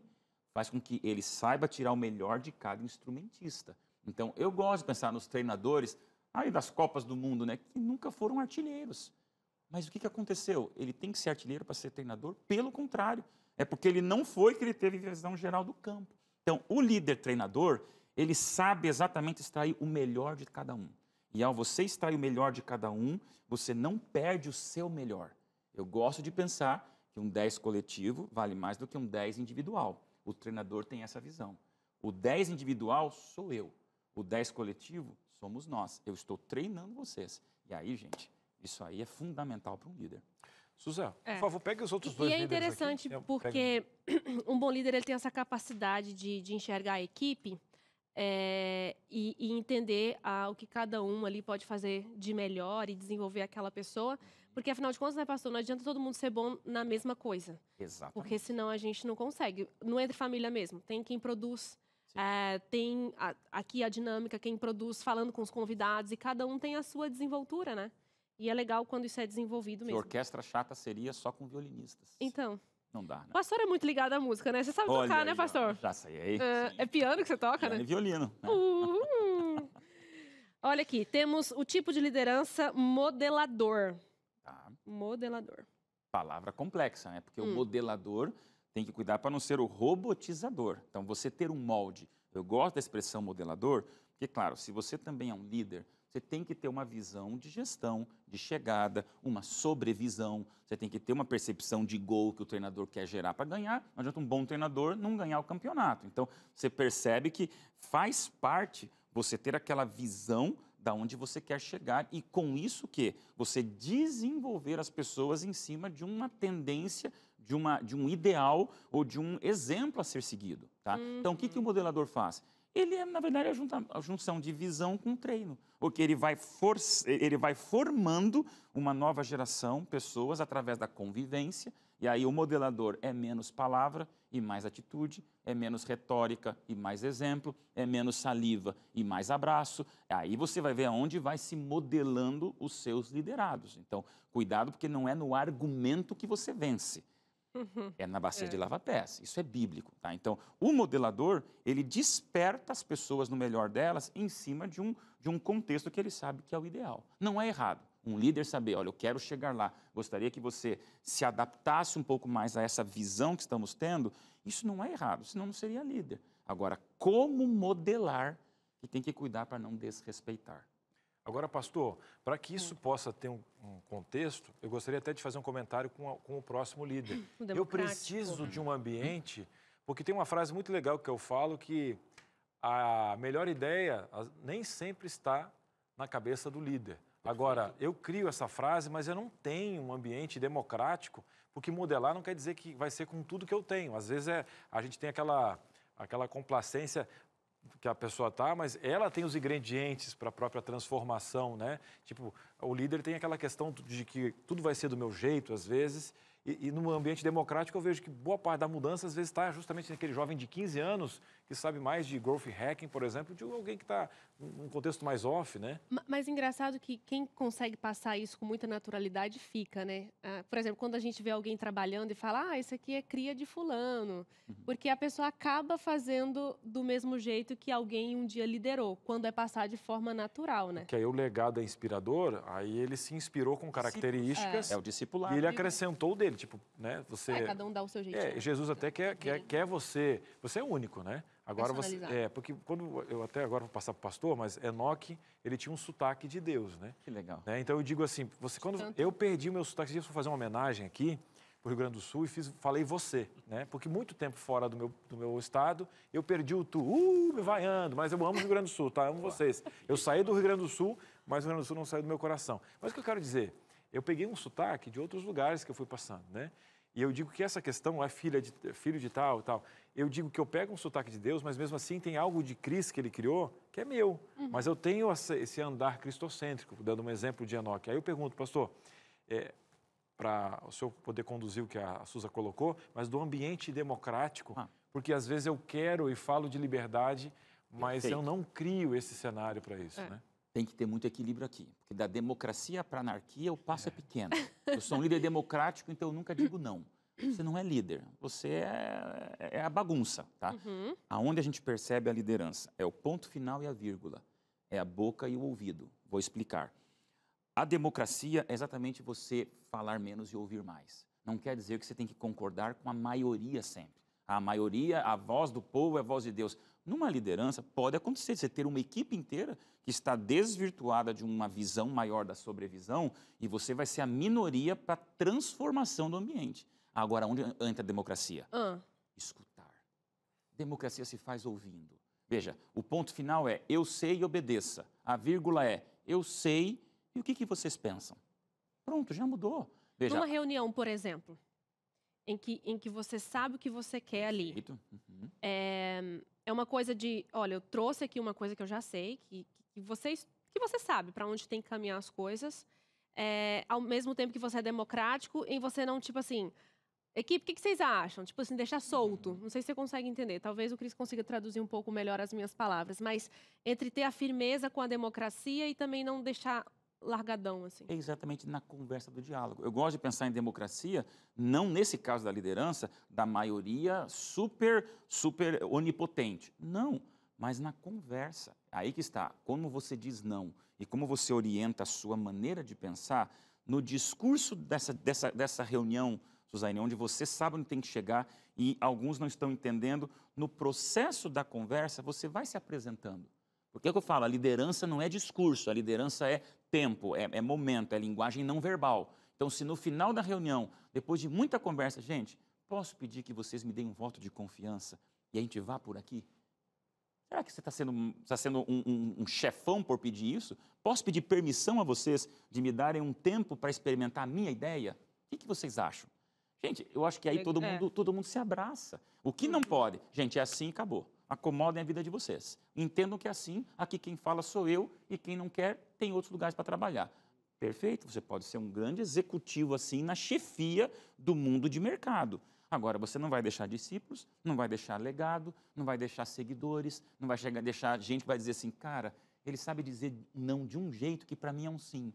faz com que ele saiba tirar o melhor de cada instrumentista. Então, eu gosto de pensar nos treinadores aí das Copas do Mundo, né, que nunca foram artilheiros. Mas o que, que aconteceu? Ele tem que ser artilheiro para ser treinador? Pelo contrário, é porque ele não foi que ele teve visão geral do campo. Então, o líder treinador, ele sabe exatamente extrair o melhor de cada um. E ao você extrair o melhor de cada um, você não perde o seu melhor. Eu gosto de pensar que um 10 coletivo vale mais do que um 10 individual. O treinador tem essa visão. O 10 individual sou eu. O 10 coletivo somos nós. Eu estou treinando vocês. E aí, gente, isso aí é fundamental para um líder. Suzana, é. por favor, pegue os outros e dois. E é interessante é, aqui. porque (clears throat) um bom líder ele tem essa capacidade de, de enxergar a equipe é, e, e, entender o que cada um ali pode fazer de melhor e desenvolver aquela pessoa. Porque, afinal de contas, né, pastor, não adianta todo mundo ser bom na mesma coisa. Porque senão a gente não consegue. Não entre é família mesmo. Tem quem produz é, tem a, aqui a dinâmica, quem produz falando com os convidados, e cada um tem a sua desenvoltura, né? E é legal quando isso é desenvolvido que mesmo. orquestra chata seria só com violinistas. Então. Não dá, né? pastor é muito ligado à música, né? Você sabe Olha tocar, né, aí, né, pastor? Já, sei. Aí, é, é, é, piano que você toca, piano né? É violino. Né? Uhum. Olha aqui, temos o tipo de liderança modelador. Tá. Modelador. Palavra complexa, né? Porque hum. o modelador tem que cuidar para não ser o robotizador. Então, você ter um molde. Eu gosto da expressão modelador, porque, claro, se você também é um líder, você tem que ter uma visão de gestão, de chegada, uma sobrevisão, você tem que ter uma percepção de gol que o treinador quer gerar para ganhar. Não adianta um bom treinador não ganhar o campeonato. Então, você percebe que faz parte você ter aquela visão da onde você quer chegar e com isso que você desenvolver as pessoas em cima de uma tendência de, uma, de um ideal ou de um exemplo a ser seguido. Tá? Uhum. Então, o que, que o uhum. modelador faz? Ele é, na verdade, a, junta, a junção de visão com treino, porque ele vai, for, ele vai formando uma nova geração, pessoas, através da convivência, e aí o modelador é menos palavra e mais atitude, é menos retórica e mais exemplo, é menos saliva e mais abraço. Aí você vai ver aonde vai se modelando os seus liderados. Então, cuidado porque não é no argumento que você vence. Uhum. É na bacia é. de lava-pés. Isso é bíblico. Tá? Então, o modelador, ele desperta as pessoas no melhor delas em cima de um, de um contexto que ele sabe que é o ideal. Não é errado. Um líder saber, olha, eu quero chegar lá, gostaria que você se adaptasse um pouco mais a essa visão que estamos tendo. Isso não é errado, senão não seria líder. Agora, como modelar, que tem que cuidar para não desrespeitar. Agora, pastor, para que isso possa ter um, um, contexto, eu gostaria até de fazer um comentário com, a, com o próximo líder. (coughs) eu preciso de um ambiente, porque tem uma frase muito legal que eu falo que a melhor ideia nem sempre está na cabeça do líder. Agora, eu crio essa frase, mas eu não tenho um ambiente democrático, porque modelar não quer dizer que vai ser com tudo que eu tenho. Às vezes é, a gente tem aquela, aquela complacência, que a pessoa tá, mas ela tem os ingredientes para a própria transformação, né? Tipo, o líder tem aquela questão de que tudo vai ser do meu jeito às vezes e, e num ambiente democrático, eu vejo que boa parte da mudança, às vezes, está justamente naquele jovem de 15 anos que sabe mais de growth hacking, por exemplo, de alguém que está num contexto mais off, né? Mas engraçado que quem consegue passar isso com muita naturalidade fica, né? Ah, por exemplo, quando a gente vê alguém trabalhando e fala, ah, isso aqui é cria de fulano, uhum. porque a pessoa acaba fazendo do mesmo jeito que alguém um dia liderou, quando é passar de forma natural, né? Que aí o legado é inspirador, aí ele se inspirou com características. É. é o discipulado. E ele acrescentou dele tipo, né? Você. É, cada um dá o seu jeito. É, né? Jesus até quer, quer, quer você. Você é único, né? Agora você. É, porque quando. Eu até agora vou passar para o pastor, mas Enoque, ele tinha um sotaque de Deus, né? Que legal. Né? Então eu digo assim, você quando. Tanto... Eu perdi o meu sotaque, eu vou fazer uma homenagem aqui para o Rio Grande do Sul e fiz, falei você, né? Porque muito tempo fora do meu, do meu estado, eu perdi o tu, uh, me vaiando, mas eu amo o Rio Grande do Sul, tá? Eu amo vocês. Eu saí do Rio Grande do Sul, mas o Rio Grande do Sul não saiu do meu coração. Mas o que eu quero dizer eu peguei um sotaque de outros lugares que eu fui passando, né? E eu digo que essa questão é filha de, filho de tal tal. Eu digo que eu pego um sotaque de Deus, mas mesmo assim tem algo de Cristo que ele criou que é meu. Uhum. Mas eu tenho esse andar cristocêntrico, dando um exemplo de Enoque. Aí eu pergunto, pastor, é, para o senhor poder conduzir o que a Susa colocou, mas do ambiente democrático, ah. porque às vezes eu quero e falo de liberdade, mas Perfeito. eu não crio esse cenário para isso, é. né? tem que ter muito equilíbrio aqui. Porque da democracia para a anarquia, o passo é, é pequeno. Eu sou um líder democrático, então eu nunca digo não. Você não é líder, você é, é, é a bagunça, tá? Uhum. Aonde a gente percebe a liderança é o ponto final e a vírgula, é a boca e o ouvido. Vou explicar. A democracia é exatamente você falar menos e ouvir mais. Não quer dizer que você tem que concordar com a maioria sempre. A maioria, a voz do povo é a voz de Deus. Numa liderança, pode acontecer você ter uma equipe inteira que está desvirtuada de uma visão maior da sobrevisão e você vai ser a minoria para a transformação do ambiente. Agora, onde entra a democracia? Uh. Escutar. Democracia se faz ouvindo. Veja, o ponto final é eu sei e obedeça. A vírgula é eu sei e o que, que vocês pensam? Pronto, já mudou. Veja, Numa reunião, por exemplo, em que, em que você sabe o que você quer ali. Uhum. É, é uma coisa de, olha, eu trouxe aqui uma coisa que eu já sei, que, que, vocês, que você sabe para onde tem que caminhar as coisas, é, ao mesmo tempo que você é democrático, em você não, tipo assim, equipe, o que, que, vocês acham? Tipo assim, deixar solto. Uhum. Não sei se você consegue entender. Talvez o Cris consiga traduzir um pouco melhor as minhas palavras, mas entre ter a firmeza com a democracia e também não deixar largadão, assim. É exatamente na conversa do diálogo. Eu gosto de pensar em democracia, não nesse caso da liderança, da maioria super, super onipotente. Não, mas na conversa. Aí que está, como você diz não e como você orienta a sua maneira de pensar no discurso dessa, dessa, dessa reunião, Suzane, onde você sabe onde tem que chegar e alguns não estão entendendo, no processo da conversa você vai se apresentando. Por que, é que eu falo? A liderança não é discurso, a liderança é tempo, é, é momento, é linguagem não verbal. Então, se no final da reunião, depois de muita conversa, gente, posso pedir que vocês me deem um voto de confiança e a gente vá por aqui? Será que você está sendo, tá sendo um, um, um, chefão por pedir isso? Posso pedir permissão a vocês de me darem um tempo para experimentar a minha ideia? O que, que, vocês acham? Gente, eu acho que aí todo mundo, é. todo mundo se abraça. O que não uhum. pode? Gente, é assim e acabou acomodem a vida de vocês. Entendam que é assim, aqui quem fala sou eu e quem não quer tem outros lugares para trabalhar. Perfeito, você pode ser um grande executivo assim na chefia do mundo de mercado. Agora, você não vai deixar discípulos, não vai deixar legado, não vai deixar seguidores, não vai chegar, deixar gente que vai dizer assim, cara, ele sabe dizer não de um jeito que para mim é um sim.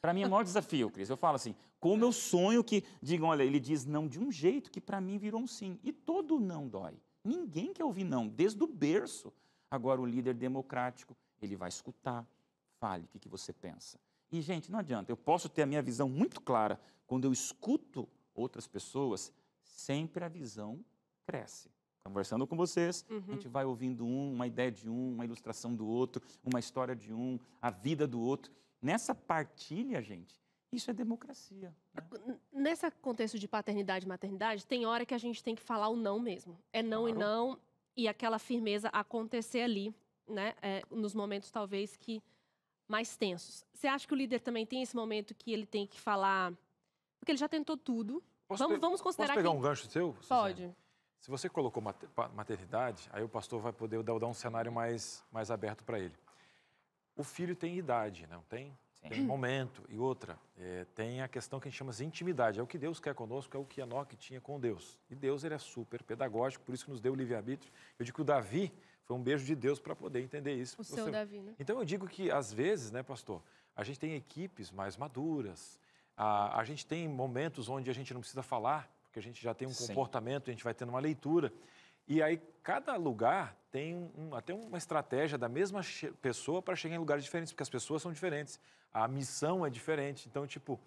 Para mim é o maior desafio, Cris. Eu falo assim, como eu sonho que digam, olha, ele diz não de um jeito que para mim virou um sim. E todo não dói. Ninguém quer ouvir não, desde o berço. Agora o líder democrático, ele vai escutar, fale o que, você pensa. E, gente, não adianta, eu posso ter a minha visão muito clara. Quando eu escuto outras pessoas, sempre a visão cresce. Conversando com vocês, uhum. a gente vai ouvindo um, uma ideia de um, uma ilustração do outro, uma história de um, a vida do outro. Nessa partilha, gente, isso é democracia. Né? Nesse contexto de paternidade e maternidade, tem hora que a gente tem que falar o não mesmo. É não claro. e não, e aquela firmeza acontecer ali, né? É, nos momentos talvez que mais tensos. Você acha que o líder também tem esse momento que ele tem que falar. Porque ele já tentou tudo. Posso vamos, vamos considerar. Posso pegar que... um gancho seu? Pode. Se você colocou maternidade, aí o pastor vai poder dar um cenário mais, mais aberto para ele. O filho tem idade, não tem? Sim. Tem um momento e outra. É, tem a questão que a gente chama de intimidade. É o que Deus quer conosco, é o que Enoque tinha com Deus. E Deus ele é super pedagógico, por isso que nos deu o livre-arbítrio. Eu digo que o Davi foi um beijo de Deus para poder entender isso. O Você... seu Davi, né? Então eu digo que, às vezes, né, pastor, a gente tem equipes mais maduras, a, a gente tem momentos onde a gente não precisa falar, porque a gente já tem um Sim. comportamento, a gente vai tendo uma leitura. E aí cada lugar tem um, até uma estratégia da mesma pessoa para chegar em lugares diferentes, porque as pessoas são diferentes, a missão é diferente. Então, tipo,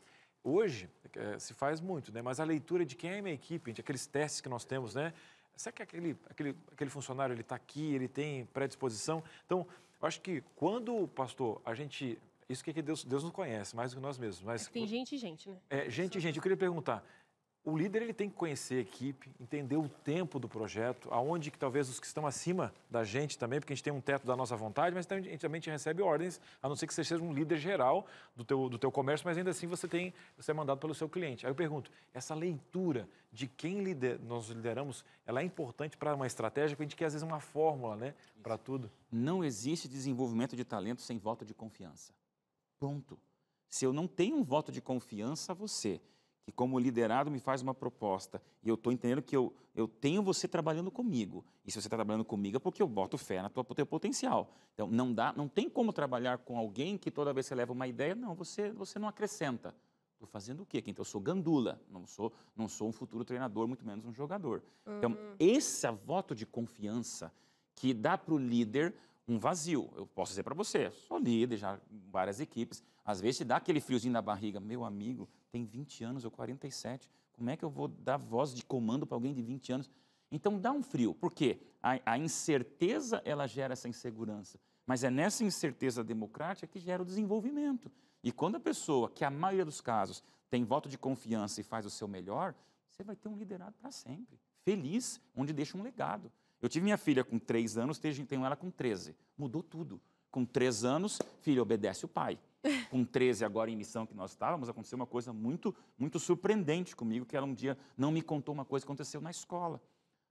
hoje é, se faz muito, né? Mas a leitura de quem é a minha equipe, aqueles testes que nós temos, né? Será que aquele, aquele, aquele funcionário ele está aqui, ele tem predisposição? Então, eu acho que quando, pastor, a gente. Isso que é Deus, Deus nos conhece, mais do que nós mesmos. Mas, é que tem gente e gente, né? É, gente e gente. Eu queria perguntar o líder ele tem que conhecer a equipe, entender o tempo do projeto, aonde que talvez os que estão acima da gente também, porque a gente tem um teto da nossa vontade, mas também, a gente também recebe ordens, a não ser que você seja um líder geral do teu, do teu comércio, mas ainda assim você tem você é mandado pelo seu cliente. Aí eu pergunto, essa leitura de quem lider, nós lideramos, ela é importante para uma estratégia, porque a gente quer às vezes uma fórmula né, para tudo? Não existe desenvolvimento de talento sem voto de confiança. Ponto. Se eu não tenho um voto de confiança, você que como liderado me faz uma proposta e eu estou entendendo que eu, eu tenho você trabalhando comigo. E se você está trabalhando comigo é porque eu boto fé na tua, teu potencial. Então, não dá, não tem como trabalhar com alguém que toda vez você leva uma ideia, não, você, você não acrescenta. Estou fazendo o quê? Então, eu sou gandula, não sou, não sou um futuro treinador, muito menos um jogador. Então, uhum. Então, esse é voto de confiança que dá para o líder um vazio. Eu posso dizer para você, sou líder já várias equipes, às vezes te dá aquele friozinho na barriga, meu amigo, tem 20 anos ou 47. Como é que eu vou dar voz de comando para alguém de 20 anos? Então dá um frio, porque a, a incerteza ela gera essa insegurança, mas é nessa incerteza democrática que gera o desenvolvimento. E quando a pessoa, que a maioria dos casos tem voto de confiança e faz o seu melhor, você vai ter um liderado para sempre, feliz, onde deixa um legado. Eu tive minha filha com 3 anos, tenho ela com 13. Mudou tudo. Com 3 anos, filha obedece o pai. (laughs) com 13 agora em missão que nós estávamos, aconteceu uma coisa muito, muito surpreendente comigo, que ela um dia não me contou uma coisa que aconteceu na escola.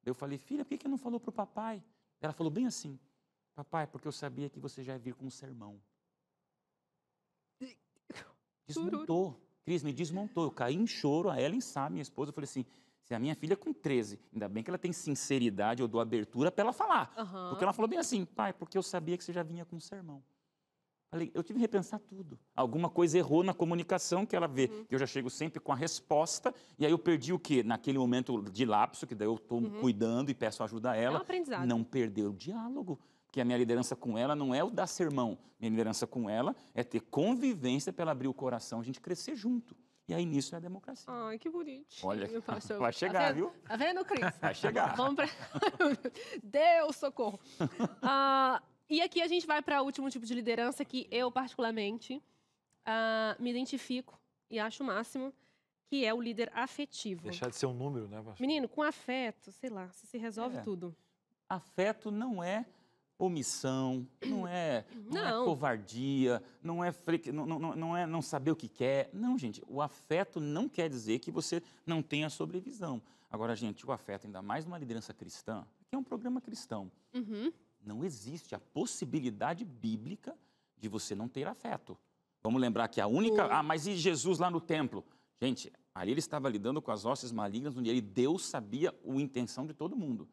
Eu falei, filha, por que, que não falou para o papai? Ela falou bem assim, papai, porque eu sabia que você já ia vir com um sermão. (laughs) Desmontou. Cris, me desmontou. Eu caí em choro, a Ellen sabe, minha esposa, eu falei assim, se a minha filha é com 13, ainda bem que ela tem sinceridade, eu dou abertura para ela falar. Uhum. Porque ela falou bem assim, pai, porque eu sabia que você já vinha com um sermão. Falei, eu tive que repensar tudo. Alguma coisa errou na comunicação que ela vê, uhum. eu já chego sempre com a resposta, e aí eu perdi o quê? Naquele momento de lapso, que daí eu estou uhum. cuidando e peço ajuda a ela. É um aprendizado. Não perder o diálogo. Porque a minha liderança com ela não é o dar sermão. Minha liderança com ela é ter convivência para ela abrir o coração, a gente crescer junto. E aí nisso é a democracia. Ai, que bonito! Olha, (laughs) vai chegar, tá vendo, viu? Tá vendo, Cris? Vai chegar. Vamos pra... (laughs) Deus, socorro. Ah, (laughs) E aqui a gente vai para o último tipo de liderança que eu, particularmente, uh, me identifico e acho o máximo, que é o líder afetivo. Deixar de ser um número, né, Vasco? Menino, com afeto, sei lá, se se resolve é. tudo. Afeto não é omissão, não é, não, uhum. não. é covardia, não é, não, não, não, é não saber o que quer. Não, gente, o afeto não quer dizer que você não tenha sobrevisão. Agora, gente, o afeto, ainda mais numa liderança cristã, que é um programa cristão. Uhum. Não existe a possibilidade bíblica de você não ter afeto. Vamos lembrar que a única. Ah, mas e Jesus lá no templo? Gente, ali ele estava lidando com as hostes malignas, onde ele, Deus sabia a intenção de todo mundo.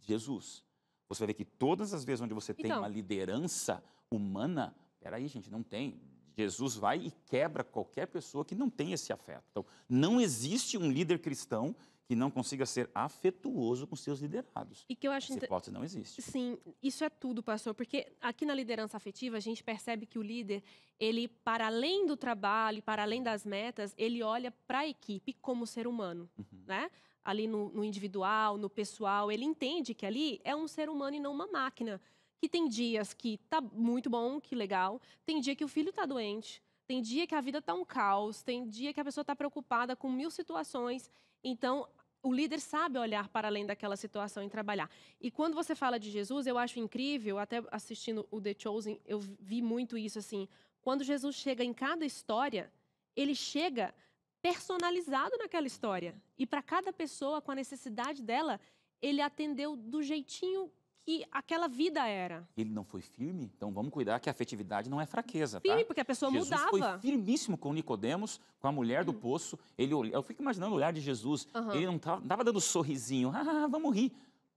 Jesus. Você vai ver que todas as vezes onde você tem então... uma liderança humana, peraí, gente, não tem. Jesus vai e quebra qualquer pessoa que não tem esse afeto. Então, não existe um líder cristão que não consiga ser afetuoso com seus liderados. E que eu acho Essa hipótese não existe. Sim, isso é tudo, pastor, porque aqui na liderança afetiva a gente percebe que o líder, ele para além do trabalho, para além das metas, ele olha para a equipe como ser humano, uhum. né? Ali no, no individual, no pessoal, ele entende que ali é um ser humano e não uma máquina. Que tem dias que tá muito bom, que legal, tem dia que o filho tá doente, tem dia que a vida tá um caos, tem dia que a pessoa tá preocupada com mil situações. Então, o líder sabe olhar para além daquela situação e trabalhar. E quando você fala de Jesus, eu acho incrível, até assistindo o The Chosen, eu vi muito isso assim. Quando Jesus chega em cada história, ele chega personalizado naquela história. E para cada pessoa, com a necessidade dela, ele atendeu do jeitinho que aquela vida era. Ele não foi firme? Então vamos cuidar que a afetividade não é fraqueza, firme, tá? Firme, porque a pessoa Jesus mudava. foi firmíssimo com Nicodemos, com a mulher do hum. poço. Ele, eu fico imaginando o olhar de Jesus. Uhum. Ele não estava dando sorrisinho. Ah, vamos rir.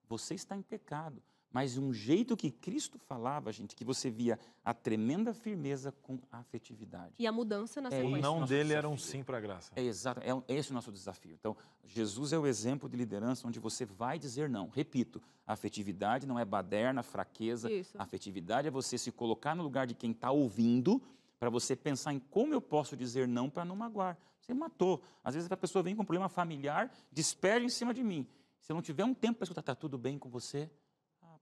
Você está em pecado mas um jeito que Cristo falava, gente, que você via a tremenda firmeza com a afetividade. E a mudança na é sequência. O não dele desafio. era um sim para a graça. É exato, é, é esse o nosso desafio. Então, Jesus é o exemplo de liderança onde você vai dizer não. Repito, afetividade não é baderna, fraqueza. Isso. afetividade é você se colocar no lugar de quem está ouvindo para você pensar em como eu posso dizer não para não magoar. Você matou. Às vezes a pessoa vem com um problema familiar, despede em cima de mim. Se eu não tiver um tempo para escutar, está tudo bem com você?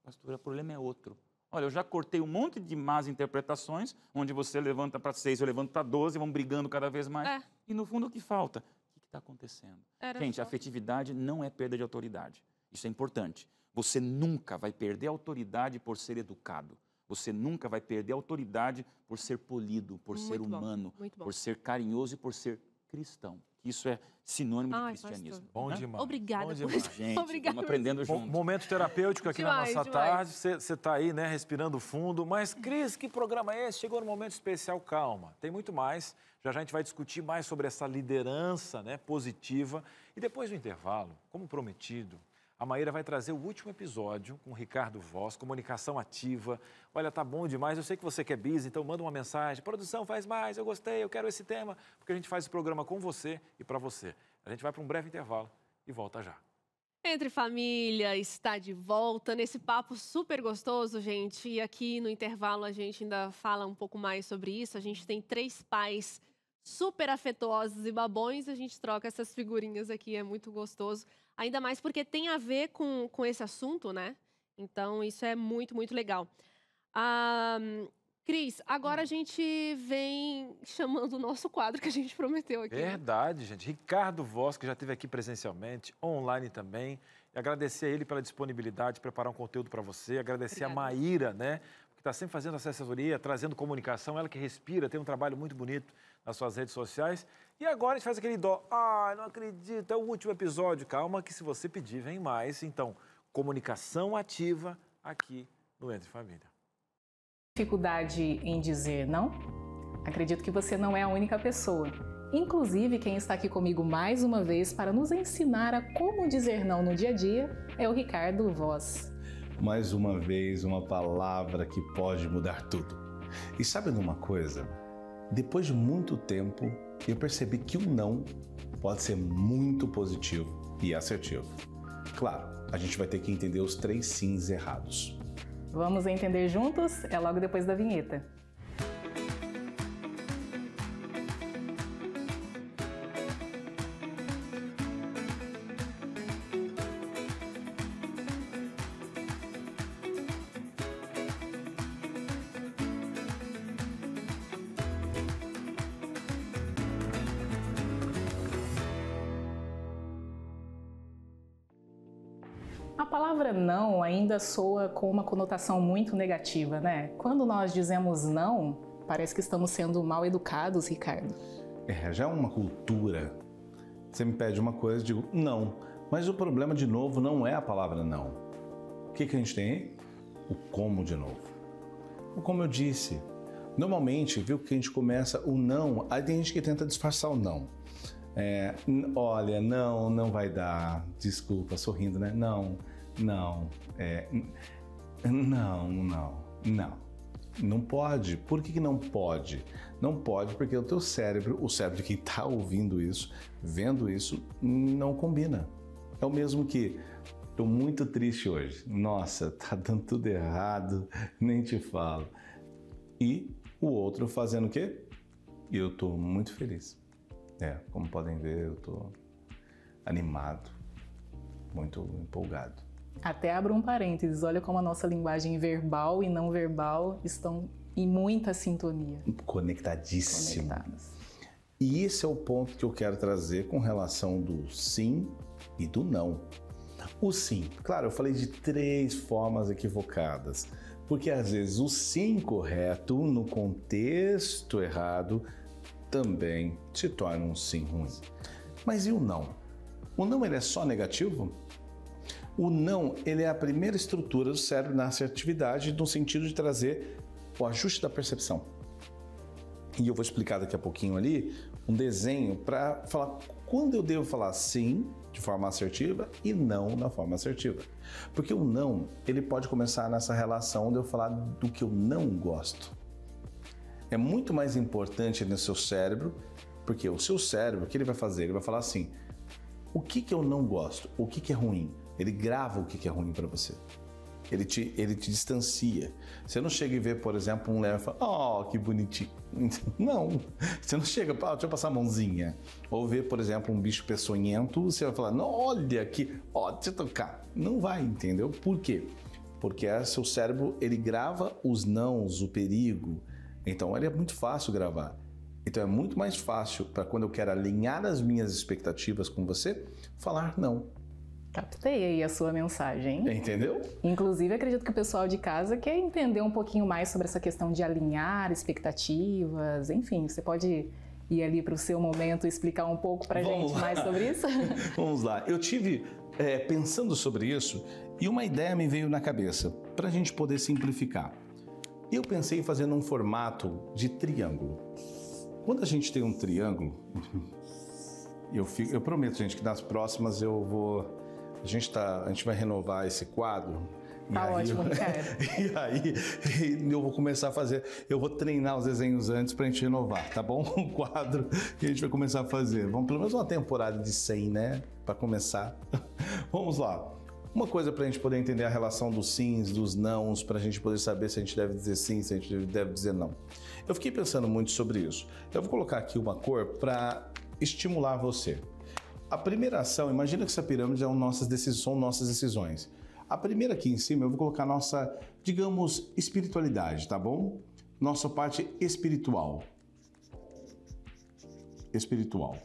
Pastor, o problema é outro. Olha, eu já cortei um monte de más interpretações, onde você levanta para seis, eu levanto para doze, vão brigando cada vez mais. É. E no fundo, o que falta? O que está acontecendo? Era Gente, só... afetividade não é perda de autoridade. Isso é importante. Você nunca vai perder autoridade por ser educado. Você nunca vai perder autoridade por ser polido, por Muito ser humano, por ser carinhoso e por ser cristão. Isso é sinônimo Ai, de cristianismo. Pastor. Bom né? demais. Obrigada. Bom demais. Gente, (laughs) Obrigada. vamos aprendendo junto. Momento terapêutico aqui demais, na nossa demais. tarde. Você está aí, né, respirando fundo. Mas, Cris, que programa é esse? Chegou no momento especial, calma. Tem muito mais. Já já a gente vai discutir mais sobre essa liderança né, positiva. E depois do intervalo, como prometido, a Maíra vai trazer o último episódio com o Ricardo Voz, comunicação ativa. Olha, tá bom demais, eu sei que você quer é busy, então manda uma mensagem. Produção, faz mais, eu gostei, eu quero esse tema, porque a gente faz o programa com você e para você. A gente vai para um breve intervalo e volta já. Entre Família está de volta nesse papo super gostoso, gente. E aqui no intervalo a gente ainda fala um pouco mais sobre isso. A gente tem três pais super afetuosos e babões. A gente troca essas figurinhas aqui, é muito gostoso ainda mais porque tem a ver com, com esse assunto, né? Então, isso é muito, muito legal. Ah, Cris, agora a hum. gente vem chamando o nosso quadro que a gente prometeu aqui. Verdade, gente. Ricardo Voz, que já esteve aqui presencialmente, online também. E agradecer a ele pela disponibilidade, preparar um conteúdo para você. Agradecer Obrigada. a Maíra, né? Que está sempre fazendo assessoria, trazendo comunicação. Ela que respira, tem um trabalho muito bonito nas suas redes sociais. E agora a gente faz aquele dó. Ah, não acredito, é o último episódio. Calma que se você pedir, vem mais. Então, comunicação ativa aqui no Entre Família. Dificuldade em dizer não? Acredito que você não é a única pessoa. Inclusive, quem está aqui comigo mais uma vez para nos ensinar a como dizer não no dia a dia é o Ricardo Voz. Mais uma vez, uma palavra que pode mudar tudo. E sabe de uma coisa? Depois de muito tempo, eu percebi que o não pode ser muito positivo e assertivo. Claro, a gente vai ter que entender os três sims errados. Vamos entender juntos? É logo depois da vinheta. ainda soa com uma conotação muito negativa, né? Quando nós dizemos não, parece que estamos sendo mal educados, Ricardo. É, já é uma cultura. Você me pede uma coisa, digo não. Mas o problema, de novo, não é a palavra não. O que, que a gente tem aí? O como, de novo. O como eu disse, normalmente, viu que a gente começa o não, aí tem gente que tenta disfarçar o não. É, olha, não, não vai dar. Desculpa, sorrindo, né? Não não, é, não, não, não. Não pode. Por que, que não pode? Não pode porque o teu cérebro, o cérebro de quem está ouvindo isso, vendo isso, não combina. É o mesmo que estou muito triste hoje. Nossa, tá dando tudo errado, nem te falo. E o outro fazendo o quê? Eu estou muito feliz. É, como podem ver, eu estou animado, muito empolgado. Até abro um parênteses, olha como a nossa linguagem verbal e não verbal estão em muita sintonia. Conectadíssimo. E esse é o ponto que eu quero trazer com relação do sim e do não. O sim, claro, eu falei de três formas equivocadas, porque às vezes o sim correto no contexto errado também se torna um sim ruim. Mas e o não? O não ele é só negativo? O não, ele é a primeira estrutura do cérebro na assertividade no sentido de trazer o ajuste da percepção. E eu vou explicar daqui a pouquinho ali um desenho para falar quando eu devo falar sim de forma assertiva e não na forma assertiva. Porque o não, ele pode começar nessa relação de eu falar do que eu não gosto. É muito mais importante no seu cérebro, porque o seu cérebro, o que ele vai fazer? Ele vai falar assim: o que, que eu não gosto? O que, que é ruim? Ele grava o que é ruim para você. Ele te, ele te distancia. Você não chega e vê, por exemplo, um leão e fala, oh, que bonitinho. (laughs) Não. Você não chega, ah, deixa eu passar a mãozinha. Ou vê, por exemplo, um bicho peçonhento, você vai falar, não, olha aqui, ó, deixa eu tocar. Não vai, entendeu? Por quê? Porque é seu cérebro, ele grava os nãos, o perigo. Então, ele é muito fácil gravar. Então, é muito mais fácil para quando eu quero alinhar as minhas expectativas com você, falar não. Captei aí a sua mensagem. Entendeu? Inclusive, acredito que o pessoal de casa quer entender um pouquinho mais sobre essa questão de alinhar expectativas. Enfim, você pode ir ali para o seu momento explicar um pouco para gente lá. mais sobre isso? (laughs) Vamos lá. Eu tive é, pensando sobre isso e uma ideia me veio na cabeça para a gente poder simplificar. Eu pensei em fazer um formato de triângulo. Quando a gente tem um triângulo, (laughs) eu, fico, eu prometo, gente, que nas próximas eu vou a gente, tá, a gente vai renovar esse quadro. Tá e ótimo, aí, (laughs) cara. e aí eu vou começar a fazer, eu vou treinar os desenhos antes para a gente renovar, tá bom? Um (laughs) quadro que a gente vai começar a fazer. Vamos pelo menos uma temporada de 100, né? Para começar. (laughs) Vamos lá. Uma coisa para a gente poder entender a relação dos sims, dos nãos, para a gente poder saber se a gente deve dizer sim, se a gente deve dizer não. Eu fiquei pensando muito sobre isso. Eu vou colocar aqui uma cor para estimular você. A primeira ação, imagina que essa pirâmide são é nossas decisões. São nossas decisões. A primeira aqui em cima eu vou colocar nossa, digamos, espiritualidade, tá bom? Nossa parte espiritual. Espiritual.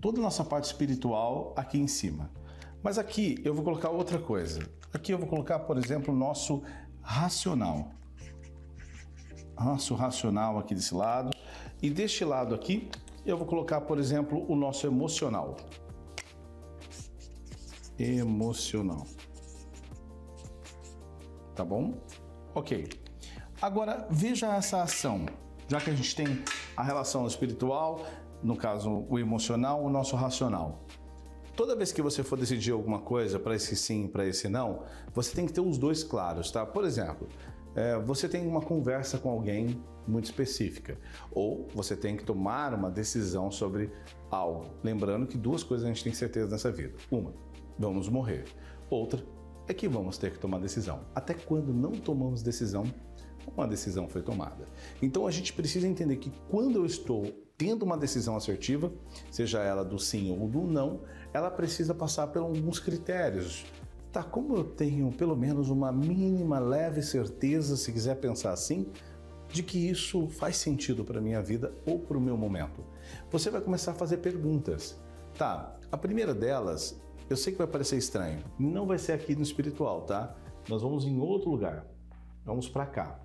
Toda a nossa parte espiritual aqui em cima. Mas aqui eu vou colocar outra coisa. Aqui eu vou colocar, por exemplo, nosso racional. Nosso racional aqui desse lado. E deste lado aqui, eu vou colocar, por exemplo, o nosso emocional. Emocional. Tá bom? Ok. Agora, veja essa ação. Já que a gente tem a relação espiritual, no caso o emocional, o nosso racional. Toda vez que você for decidir alguma coisa, para esse sim, para esse não, você tem que ter os dois claros, tá? Por exemplo, é, você tem uma conversa com alguém muito específica ou você tem que tomar uma decisão sobre algo. Lembrando que duas coisas a gente tem certeza nessa vida: uma, vamos morrer, outra, é que vamos ter que tomar decisão. Até quando não tomamos decisão, uma decisão foi tomada. Então a gente precisa entender que quando eu estou tendo uma decisão assertiva, seja ela do sim ou do não, ela precisa passar por alguns critérios tá, como eu tenho pelo menos uma mínima leve certeza, se quiser pensar assim, de que isso faz sentido para minha vida ou para o meu momento. Você vai começar a fazer perguntas. Tá, a primeira delas, eu sei que vai parecer estranho, não vai ser aqui no espiritual, tá? Nós vamos em outro lugar. Vamos para cá.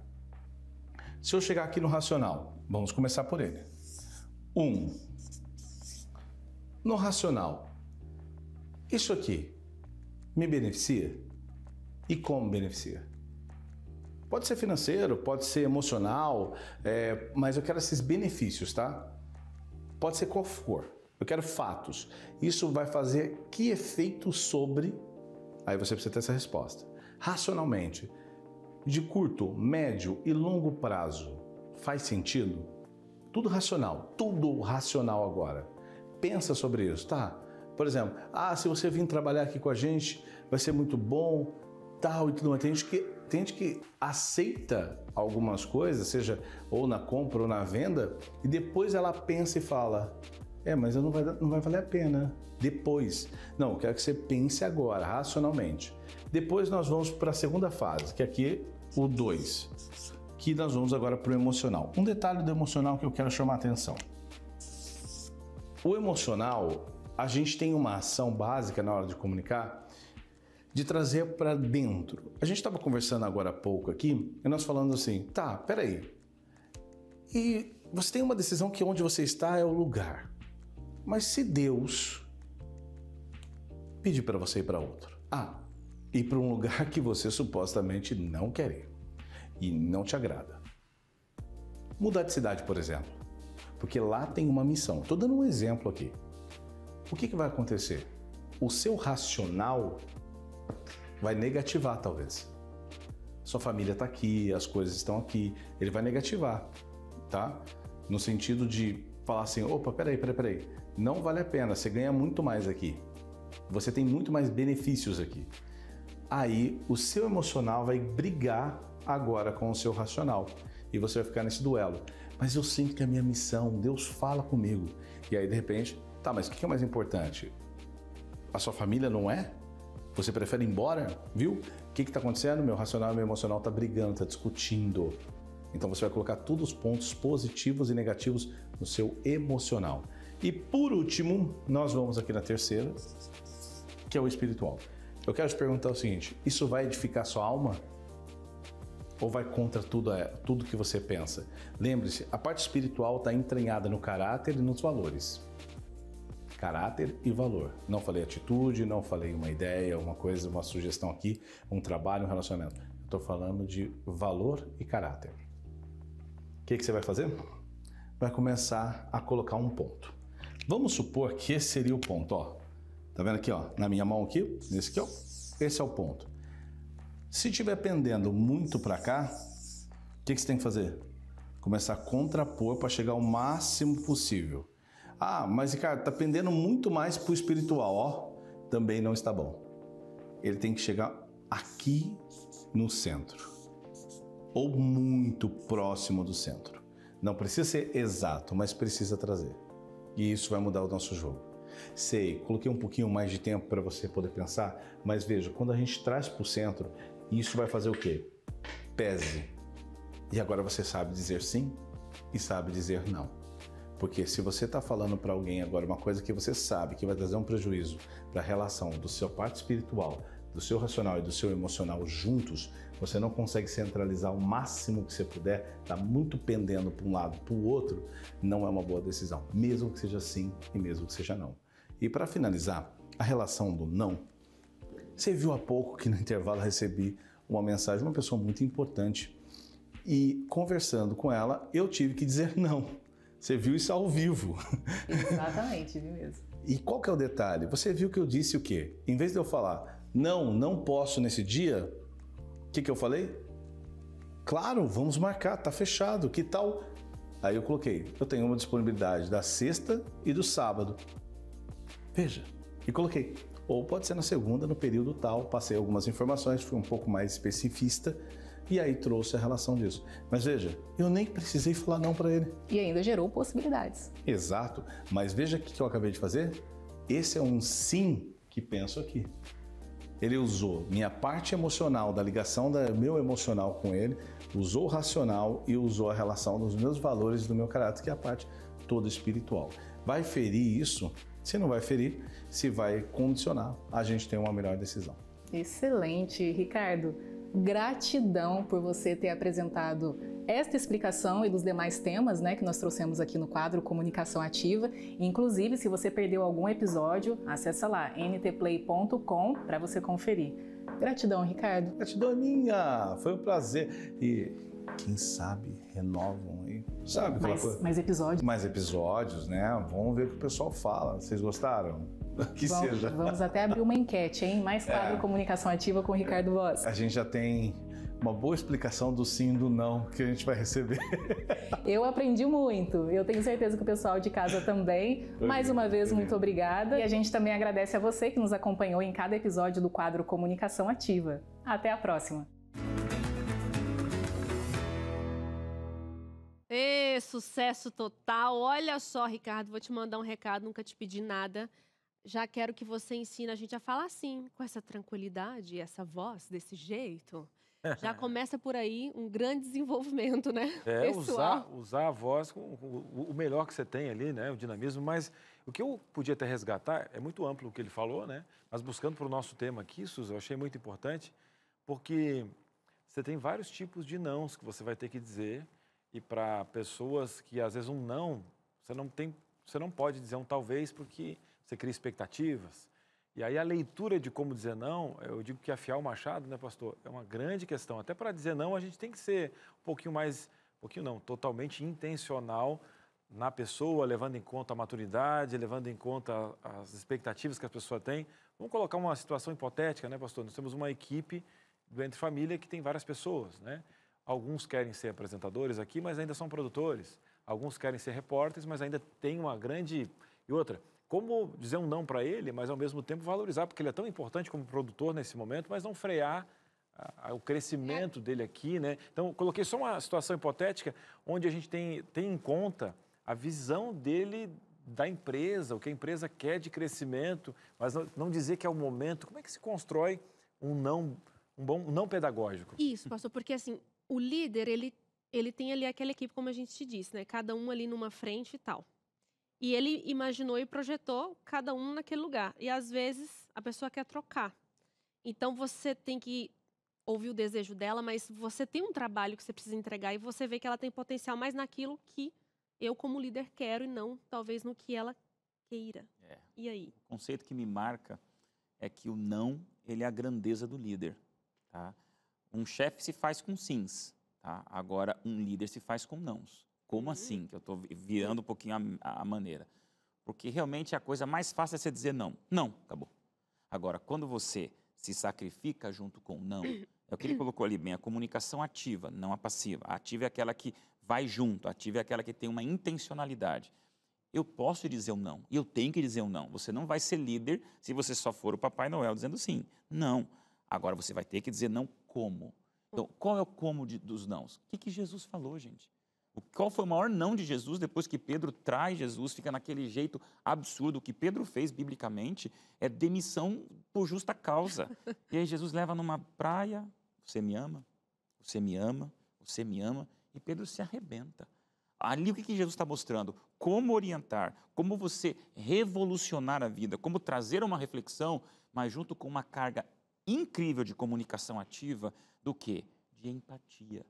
Se eu chegar aqui no racional, vamos começar por ele. Um, no racional, isso aqui me beneficia? E como beneficia? Pode ser financeiro, pode ser emocional, é, mas eu quero esses benefícios, tá? Pode ser qual for. Eu quero fatos. Isso vai fazer que efeito sobre. Aí você precisa ter essa resposta. Racionalmente, de curto, médio e longo prazo, faz sentido? Tudo racional, tudo racional agora. Pensa sobre isso, tá? Por exemplo, ah, se você vir trabalhar aqui com a gente, vai ser muito bom, tal e tudo mais. Tem gente que, tem gente que aceita algumas coisas, seja ou na compra ou na venda, e depois ela pensa e fala: é, mas não vai, não vai valer a pena. Depois. Não, quero que você pense agora, racionalmente. Depois nós vamos para a segunda fase, que é aqui o 2, que nós vamos agora para o emocional. Um detalhe do emocional que eu quero chamar a atenção. O emocional, a gente tem uma ação básica na hora de comunicar de trazer para dentro. A gente estava conversando agora há pouco aqui e nós falando assim: tá, peraí. E você tem uma decisão que onde você está é o lugar. Mas se Deus pedir para você ir para outro, ah, ir para um lugar que você supostamente não quer ir e não te agrada. Mudar de cidade, por exemplo, porque lá tem uma missão. Estou dando um exemplo aqui o que, que vai acontecer? O seu racional vai negativar, talvez. Sua família está aqui, as coisas estão aqui, ele vai negativar, tá? No sentido de falar assim: opa, peraí, peraí, peraí, não vale a pena, você ganha muito mais aqui, você tem muito mais benefícios aqui. Aí o seu emocional vai brigar agora com o seu racional e você vai ficar nesse duelo. Mas eu sinto que a minha missão, Deus fala comigo. E aí de repente Tá, mas o que é mais importante? A sua família não é? Você prefere ir embora? Viu? O que está acontecendo? Meu racional e meu emocional está brigando, está discutindo. Então você vai colocar todos os pontos positivos e negativos no seu emocional. E por último, nós vamos aqui na terceira, que é o espiritual. Eu quero te perguntar o seguinte: isso vai edificar sua alma? Ou vai contra tudo, é, tudo que você pensa? Lembre-se, a parte espiritual está entranhada no caráter e nos valores caráter e valor. Não falei atitude, não falei uma ideia, uma coisa, uma sugestão aqui, um trabalho, um relacionamento. Estou falando de valor e caráter. O que, que você vai fazer? Vai começar a colocar um ponto. Vamos supor que esse seria o ponto, ó. Tá vendo aqui, ó, na minha mão aqui, nesse aqui, ó. Esse é o ponto. Se estiver pendendo muito para cá, o que, que você tem que fazer? Começar a contrapor para chegar ao máximo possível. Ah, mas Ricardo, está pendendo muito mais pro espiritual, ó. Também não está bom. Ele tem que chegar aqui no centro ou muito próximo do centro. Não precisa ser exato, mas precisa trazer. E isso vai mudar o nosso jogo. Sei, coloquei um pouquinho mais de tempo para você poder pensar, mas veja, quando a gente traz para o centro, isso vai fazer o quê? Pese. E agora você sabe dizer sim e sabe dizer não. Porque se você está falando para alguém agora uma coisa que você sabe que vai trazer um prejuízo para a relação do seu parte espiritual, do seu racional e do seu emocional juntos, você não consegue centralizar o máximo que você puder, está muito pendendo para um lado, para o outro, não é uma boa decisão, mesmo que seja sim e mesmo que seja não. E para finalizar, a relação do não. Você viu há pouco que no intervalo recebi uma mensagem de uma pessoa muito importante e conversando com ela, eu tive que dizer (laughs) não. Você viu isso ao vivo. (laughs) Exatamente, vi mesmo. e qual que é o detalhe? Você viu que eu disse o quê? Em vez de eu falar, não, não posso nesse dia, o que, que eu falei? Claro, vamos marcar, tá fechado, que tal? Aí eu coloquei, eu tenho uma disponibilidade da sexta e do sábado. Veja, e coloquei. Ou pode ser na segunda, no período tal, passei algumas informações, fui um pouco mais especificista e aí trouxe a relação disso. Mas veja, eu nem precisei falar não para ele. E ainda gerou possibilidades. Exato. Mas veja o que eu acabei de fazer. Esse é um sim que penso aqui. Ele usou minha parte emocional, da ligação do meu emocional com ele, usou o racional e usou a relação dos meus valores do meu caráter, que é a parte toda espiritual. Vai ferir isso? Se não vai ferir, se vai condicionar, a gente tem uma melhor decisão. Excelente, Ricardo. Gratidão por você ter apresentado esta explicação e dos demais temas né, que nós trouxemos aqui no quadro Comunicação Ativa. Inclusive, se você perdeu algum episódio, acessa lá ntplay.com para você conferir. Gratidão, Ricardo. Gratidão minha. Foi um prazer. E quem sabe renovam aí. Sabe mais, mais episódios. Mais episódios, né? Vamos ver o que o pessoal fala. Vocês gostaram? (laughs) que vamos, seja. Vamos até abrir uma enquete, hein? Mais quadro é. Comunicação Ativa com o Ricardo Voss. A gente já tem uma boa explicação do sim e do não que a gente vai receber. (laughs) Eu aprendi muito, eu tenho certeza que o pessoal de casa também. Mais uma vez, muito obrigada. E a gente também agradece a você que nos acompanhou em cada episódio do quadro Comunicação Ativa. Até a próxima! Ê, sucesso total! Olha só, Ricardo, vou te mandar um recado, nunca te pedi nada já quero que você ensine a gente a falar assim, com essa tranquilidade, essa voz, desse jeito. Já (laughs) começa por aí um grande desenvolvimento, né? É, usar, usar a voz com, com, o melhor que você tem ali, né? O dinamismo. Mas o que eu podia até resgatar é muito amplo o que ele falou, né? Mas buscando para o nosso tema aqui, Suzy, eu achei muito importante, porque você tem vários tipos de nãos que você vai ter que dizer. E para pessoas que, às vezes, um não, você não tem. Você não pode dizer um talvez, porque você cria expectativas. E aí a leitura de como dizer não, eu digo que afiar o machado, né, pastor, é uma grande questão. Até para dizer não, a gente tem que ser um pouquinho mais, um pouquinho não, totalmente intencional na pessoa, levando em conta a maturidade, levando em conta as expectativas que a pessoa tem. Vamos colocar uma situação hipotética, né, pastor? Nós temos uma equipe do Entre Família que tem várias pessoas, né? Alguns querem ser apresentadores aqui, mas ainda são produtores. Alguns querem ser repórteres, mas ainda tem uma grande. E outra, como dizer um não para ele, mas ao mesmo tempo valorizar, porque ele é tão importante como produtor nesse momento, mas não frear a, a, o crescimento é. dele aqui, né? Então, coloquei só uma situação hipotética onde a gente tem, tem em conta a visão dele da empresa, o que a empresa quer de crescimento, mas não, não dizer que é o momento. Como é que se constrói um não, um bom um não pedagógico? Isso, pastor, porque assim, o líder, ele, ele tem ali aquela equipe, como a gente te disse, né? Cada um ali numa frente e tal. E ele imaginou e projetou cada um naquele lugar. E às vezes a pessoa quer trocar. Então você tem que ouvir o desejo dela, mas você tem um trabalho que você precisa entregar e você vê que ela tem potencial mais naquilo que eu, como líder, quero e não talvez no que ela queira. É. E aí? O conceito que me marca é que o não, ele é a grandeza do líder. Tá? Um chefe se faz com sims, tá? agora um líder se faz com nãos. Como assim? Que eu estou virando um pouquinho a, a maneira. Porque realmente é a coisa mais fácil é você dizer não. Não, acabou. Agora, quando você se sacrifica junto com não, é o que ele colocou ali bem, a comunicação ativa, não a passiva. A ativa é aquela que vai junto, a ativa é aquela que tem uma intencionalidade. Eu posso dizer um não, eu tenho que dizer um não. Você não vai ser líder se você só for o Papai Noel dizendo sim. Não. Agora você vai ter que dizer não como. Então, qual é o como de, dos nãos? O que, que Jesus falou, gente? Qual foi o maior não de Jesus depois que Pedro traz Jesus, fica naquele jeito absurdo? O que Pedro fez biblicamente é demissão por justa causa. E aí Jesus leva numa praia: Você me ama? Você me ama? Você me ama? E Pedro se arrebenta. Ali o que, Jesus está mostrando? Como orientar, como você revolucionar a vida, como trazer uma reflexão, mas junto com uma carga incrível de comunicação ativa do que? De empatia.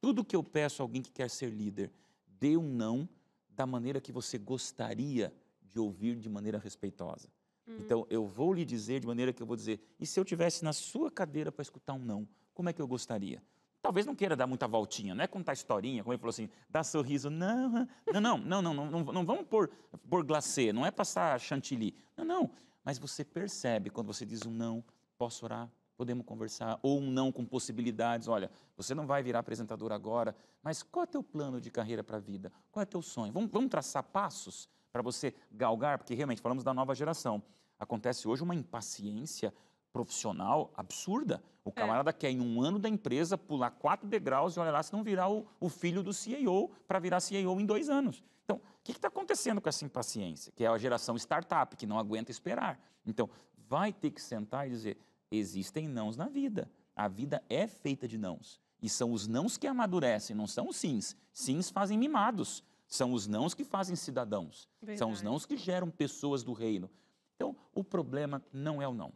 Tudo que eu peço a alguém que quer ser líder, dê um não da maneira que você gostaria de ouvir de maneira respeitosa. Hum. Então, eu vou lhe dizer de maneira que eu vou dizer, e se eu tivesse na sua cadeira para escutar um não, como é que eu gostaria? Talvez não queira dar muita voltinha, não é contar historinha, como ele falou assim, dar sorriso, não, não, não, não, não, não, não, vamos pôr, por glacê, não é passar chantilly, não, não, mas você percebe quando você diz um não, posso orar, podemos conversar, ou um não com possibilidades. Olha, você não vai virar apresentador agora, mas qual é teu plano de carreira para a vida? Qual é teu sonho? Vamos, vamos traçar passos para você galgar, porque realmente falamos da nova geração. Acontece hoje uma impaciência profissional absurda. O é. camarada é. quer, em um ano da empresa, pular quatro degraus e olha lá se não virar o, o filho do CEO para virar CEO em dois anos. Então, o que está acontecendo com essa impaciência? Que é a geração startup, que não aguenta esperar. Então, vai ter que sentar e dizer: Existem nãos na vida. A vida é feita de nãos. E são os nãos que amadurecem, não são os sims. Sims fazem mimados. São os nãos que fazem cidadãos. Verdade. São os nãos que geram pessoas do reino. Então, o problema não é o não.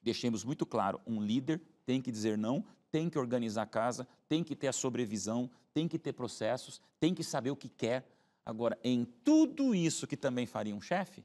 Deixemos muito claro: um líder tem que dizer não, tem que organizar a casa, tem que ter a sobrevisão, tem que ter processos, tem que saber o que quer. Agora, em tudo isso que também faria um chefe,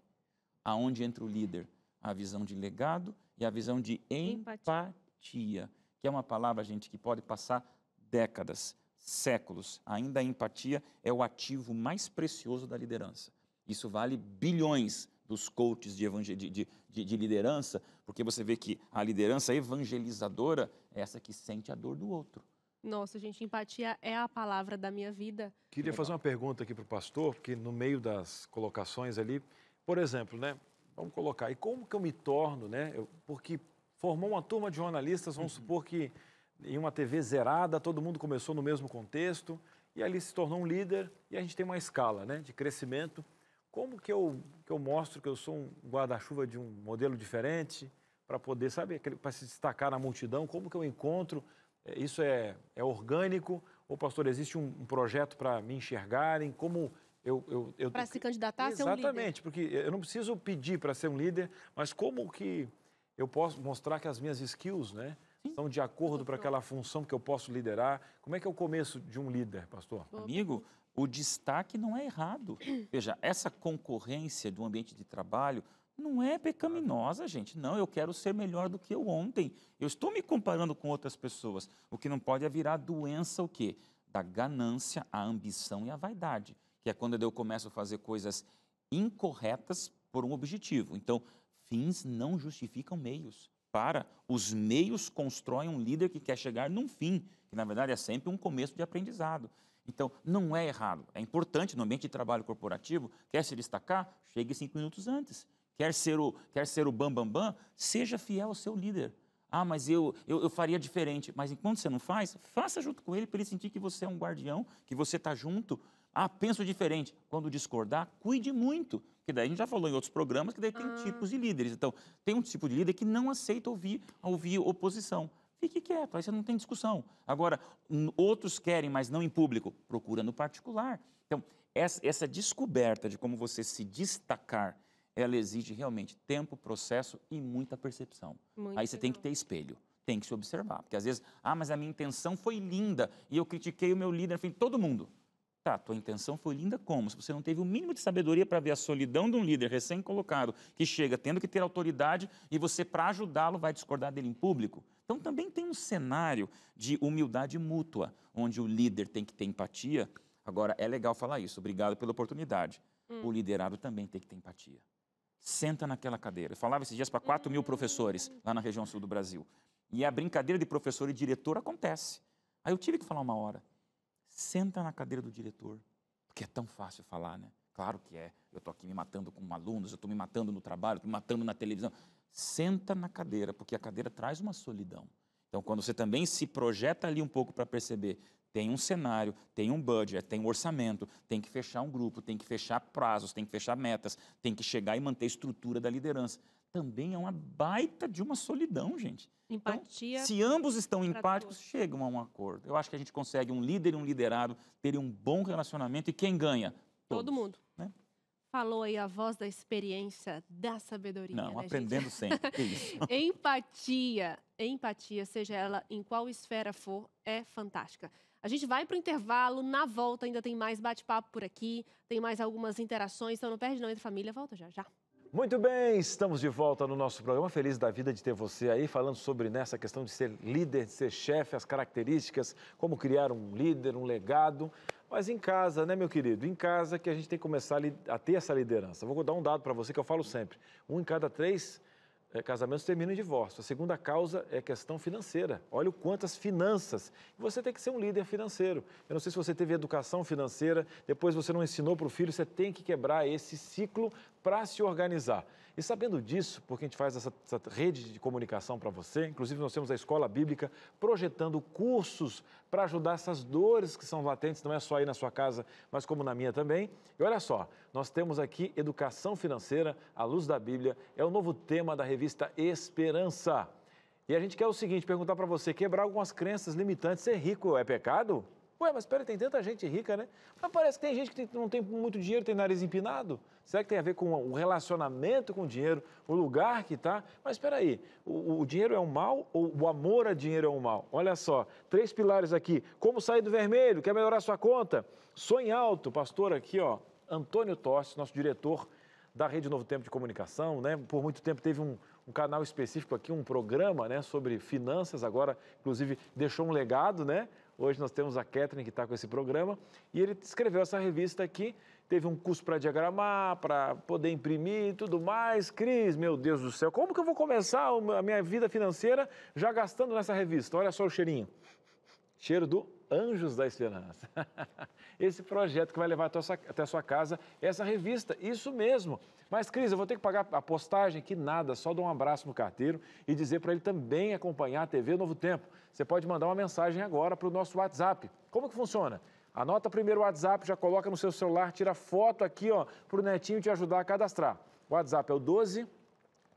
aonde entra o líder? A visão de legado e a visão de empatia. empatia, que é uma palavra, gente, que pode passar décadas, séculos. Ainda a empatia é o ativo mais precioso da liderança. Isso vale bilhões dos coaches de, de, de, de, liderança, porque você vê que a liderança evangelizadora é essa que sente a dor do outro. Nossa, gente, empatia é a palavra da minha vida. Queria fazer uma pergunta aqui para o pastor, porque no meio das colocações ali, por exemplo, né? vamos colocar, e como que eu me torno, né? Eu, porque formou uma turma de jornalistas, vamos uhum. supor que em uma TV zerada, todo mundo começou no mesmo contexto, e ali se tornou um líder, e a gente tem uma escala né, de crescimento. Como que eu, que eu mostro que eu sou um guarda-chuva de um modelo diferente, para poder, sabe, para se destacar na multidão? Como que eu encontro? É, isso é, é orgânico? Ou, pastor, existe um, um projeto para me enxergarem? Como eu, eu, eu... Para se candidatar a ser um líder. Exatamente, porque eu não preciso pedir para ser um líder, mas como que eu posso mostrar que as minhas skills né, estão de acordo para aquela função que eu posso liderar? Como é que é o começo de um líder, pastor? Amigo, o destaque não é errado. (coughs) Veja, essa concorrência do ambiente de trabalho não é pecaminosa, gente. Não, eu quero ser melhor do que eu ontem. Eu estou me comparando com outras pessoas. O que não pode é virar doença o quê? Da ganância, a ambição e a vaidade que é quando eu começo a fazer coisas incorretas por um objetivo. Então, fins não justificam meios. Para, os meios constroem um líder que quer chegar num fim, que na verdade é sempre um começo de aprendizado. Então, não é errado. É importante no ambiente de trabalho corporativo, quer se destacar, chegue cinco minutos antes. Quer ser o quer ser o bam, bam, bam, seja fiel ao seu líder. Ah, mas eu, eu, eu faria diferente. Mas enquanto você não faz, faça junto com ele para ele sentir que você é um guardião, que você está junto, ah, penso diferente. Quando discordar, cuide muito. Porque daí a gente já falou em outros programas que daí tem ah. tipos de líderes. Então, tem um tipo de líder que não aceita ouvir, ouvir oposição. Fique quieto, aí você não tem discussão. Agora, outros querem, mas não em público. Procura no particular. Então, essa, essa descoberta de como você se destacar, ela exige realmente tempo, processo e muita percepção. Muito aí você tem que ter espelho tem que se observar. Porque às vezes, ah, mas a minha intenção foi linda e eu critiquei o meu líder, enfim, todo mundo. Tá, tua intenção foi linda como? Se você não teve o mínimo de sabedoria para ver a solidão de um líder recém-colocado que chega tendo que ter autoridade e você, para ajudá-lo, vai discordar dele em público. Então também tem um cenário de humildade mútua, onde o líder tem que ter empatia. Agora, é legal falar isso, obrigado pela oportunidade. Hum. O liderado também tem que ter empatia. Senta naquela cadeira. Eu falava esses dias para 4 mil hum. professores lá na região sul do Brasil. E a brincadeira de professor e diretor acontece. Aí eu tive que falar uma hora senta na cadeira do diretor. Porque é tão fácil falar, né? Claro que é. Eu estou aqui me matando com alunos, eu estou me matando no trabalho, estou me matando na televisão. Senta na cadeira, porque a cadeira traz uma solidão. Então, quando você também se projeta ali um pouco para perceber, tem um cenário, tem um budget, tem um orçamento, tem que fechar um grupo, tem que fechar prazos, tem que fechar metas, tem que chegar e manter a estrutura da liderança também é uma baita de uma solidão, gente. Então, empatia. Então, se ambos estão empáticos, chegam a um acordo. Eu acho que a gente consegue um líder e um liderado terem um bom relacionamento e quem ganha? Todos, Todo mundo. Né? Falou aí a voz da experiência, da sabedoria. Não, né, aprendendo gente? sempre. (laughs) empatia, empatia, seja ela em qual esfera for, é fantástica. A gente vai para o intervalo, na volta ainda tem mais bate-papo por aqui, tem mais algumas interações, então não perde não entre família, volta já, já. Muito bem, estamos de volta no nosso programa. Feliz da vida de ter você aí, falando sobre nessa né, questão de ser líder, de ser chefe, as características, como criar um líder, um legado. Mas em casa, né, meu querido? Em casa que a gente tem que começar a ter essa liderança. Vou dar um dado para você que eu falo sempre: um em cada três é, casamentos terminam em divórcio. A segunda causa é questão financeira. Olha o quantas finanças. Você tem que ser um líder financeiro. Eu não sei se você teve educação financeira, depois você não ensinou para o filho, você tem que quebrar esse ciclo para se organizar. E sabendo disso, porque a gente faz essa, essa rede de comunicação para você, inclusive nós temos a Escola Bíblica projetando cursos para ajudar essas dores que são latentes, não é só aí na sua casa, mas como na minha também. E olha só, nós temos aqui Educação Financeira à Luz da Bíblia, é o novo tema da revista Esperança. E a gente quer o seguinte, perguntar para você, quebrar algumas crenças limitantes, ser rico é pecado? Ué, mas espera, tem tanta gente rica, né? Mas parece que tem gente que não tem muito dinheiro, tem nariz empinado. Será que tem a ver com o relacionamento com o dinheiro, o lugar que está? Mas espera aí, o, o, dinheiro é um mal ou o amor a dinheiro é um mal? Olha só, três pilares aqui. Como sair do vermelho? Quer melhorar sua conta? Sonhe alto, pastor aqui, ó, Antônio Tostes, nosso diretor da Rede Novo Tempo de Comunicação, né? Por muito tempo teve um, um canal específico aqui, um programa, né, sobre finanças. Agora, inclusive, deixou um legado, né? Hoje nós temos a Catherine que está com esse programa e ele escreveu essa revista aqui teve um custo para diagramar, para poder imprimir e tudo mais. Cris, meu Deus do céu, como que eu vou começar a minha vida financeira já gastando nessa revista? Olha só o cheirinho. Cheiro do Anjos da Esperança. (laughs) Esse projeto que vai levar até a sua casa, essa revista, isso mesmo. Mas, Cris, eu vou ter que pagar a postagem? Que nada, só dar um abraço no carteiro e dizer para ele também acompanhar a TV Novo Tempo. Você pode mandar uma mensagem agora para o nosso WhatsApp. Como que funciona? Anota primeiro o WhatsApp, já coloca no seu celular, tira foto aqui, ó, para o Netinho te ajudar a cadastrar. O WhatsApp é o 12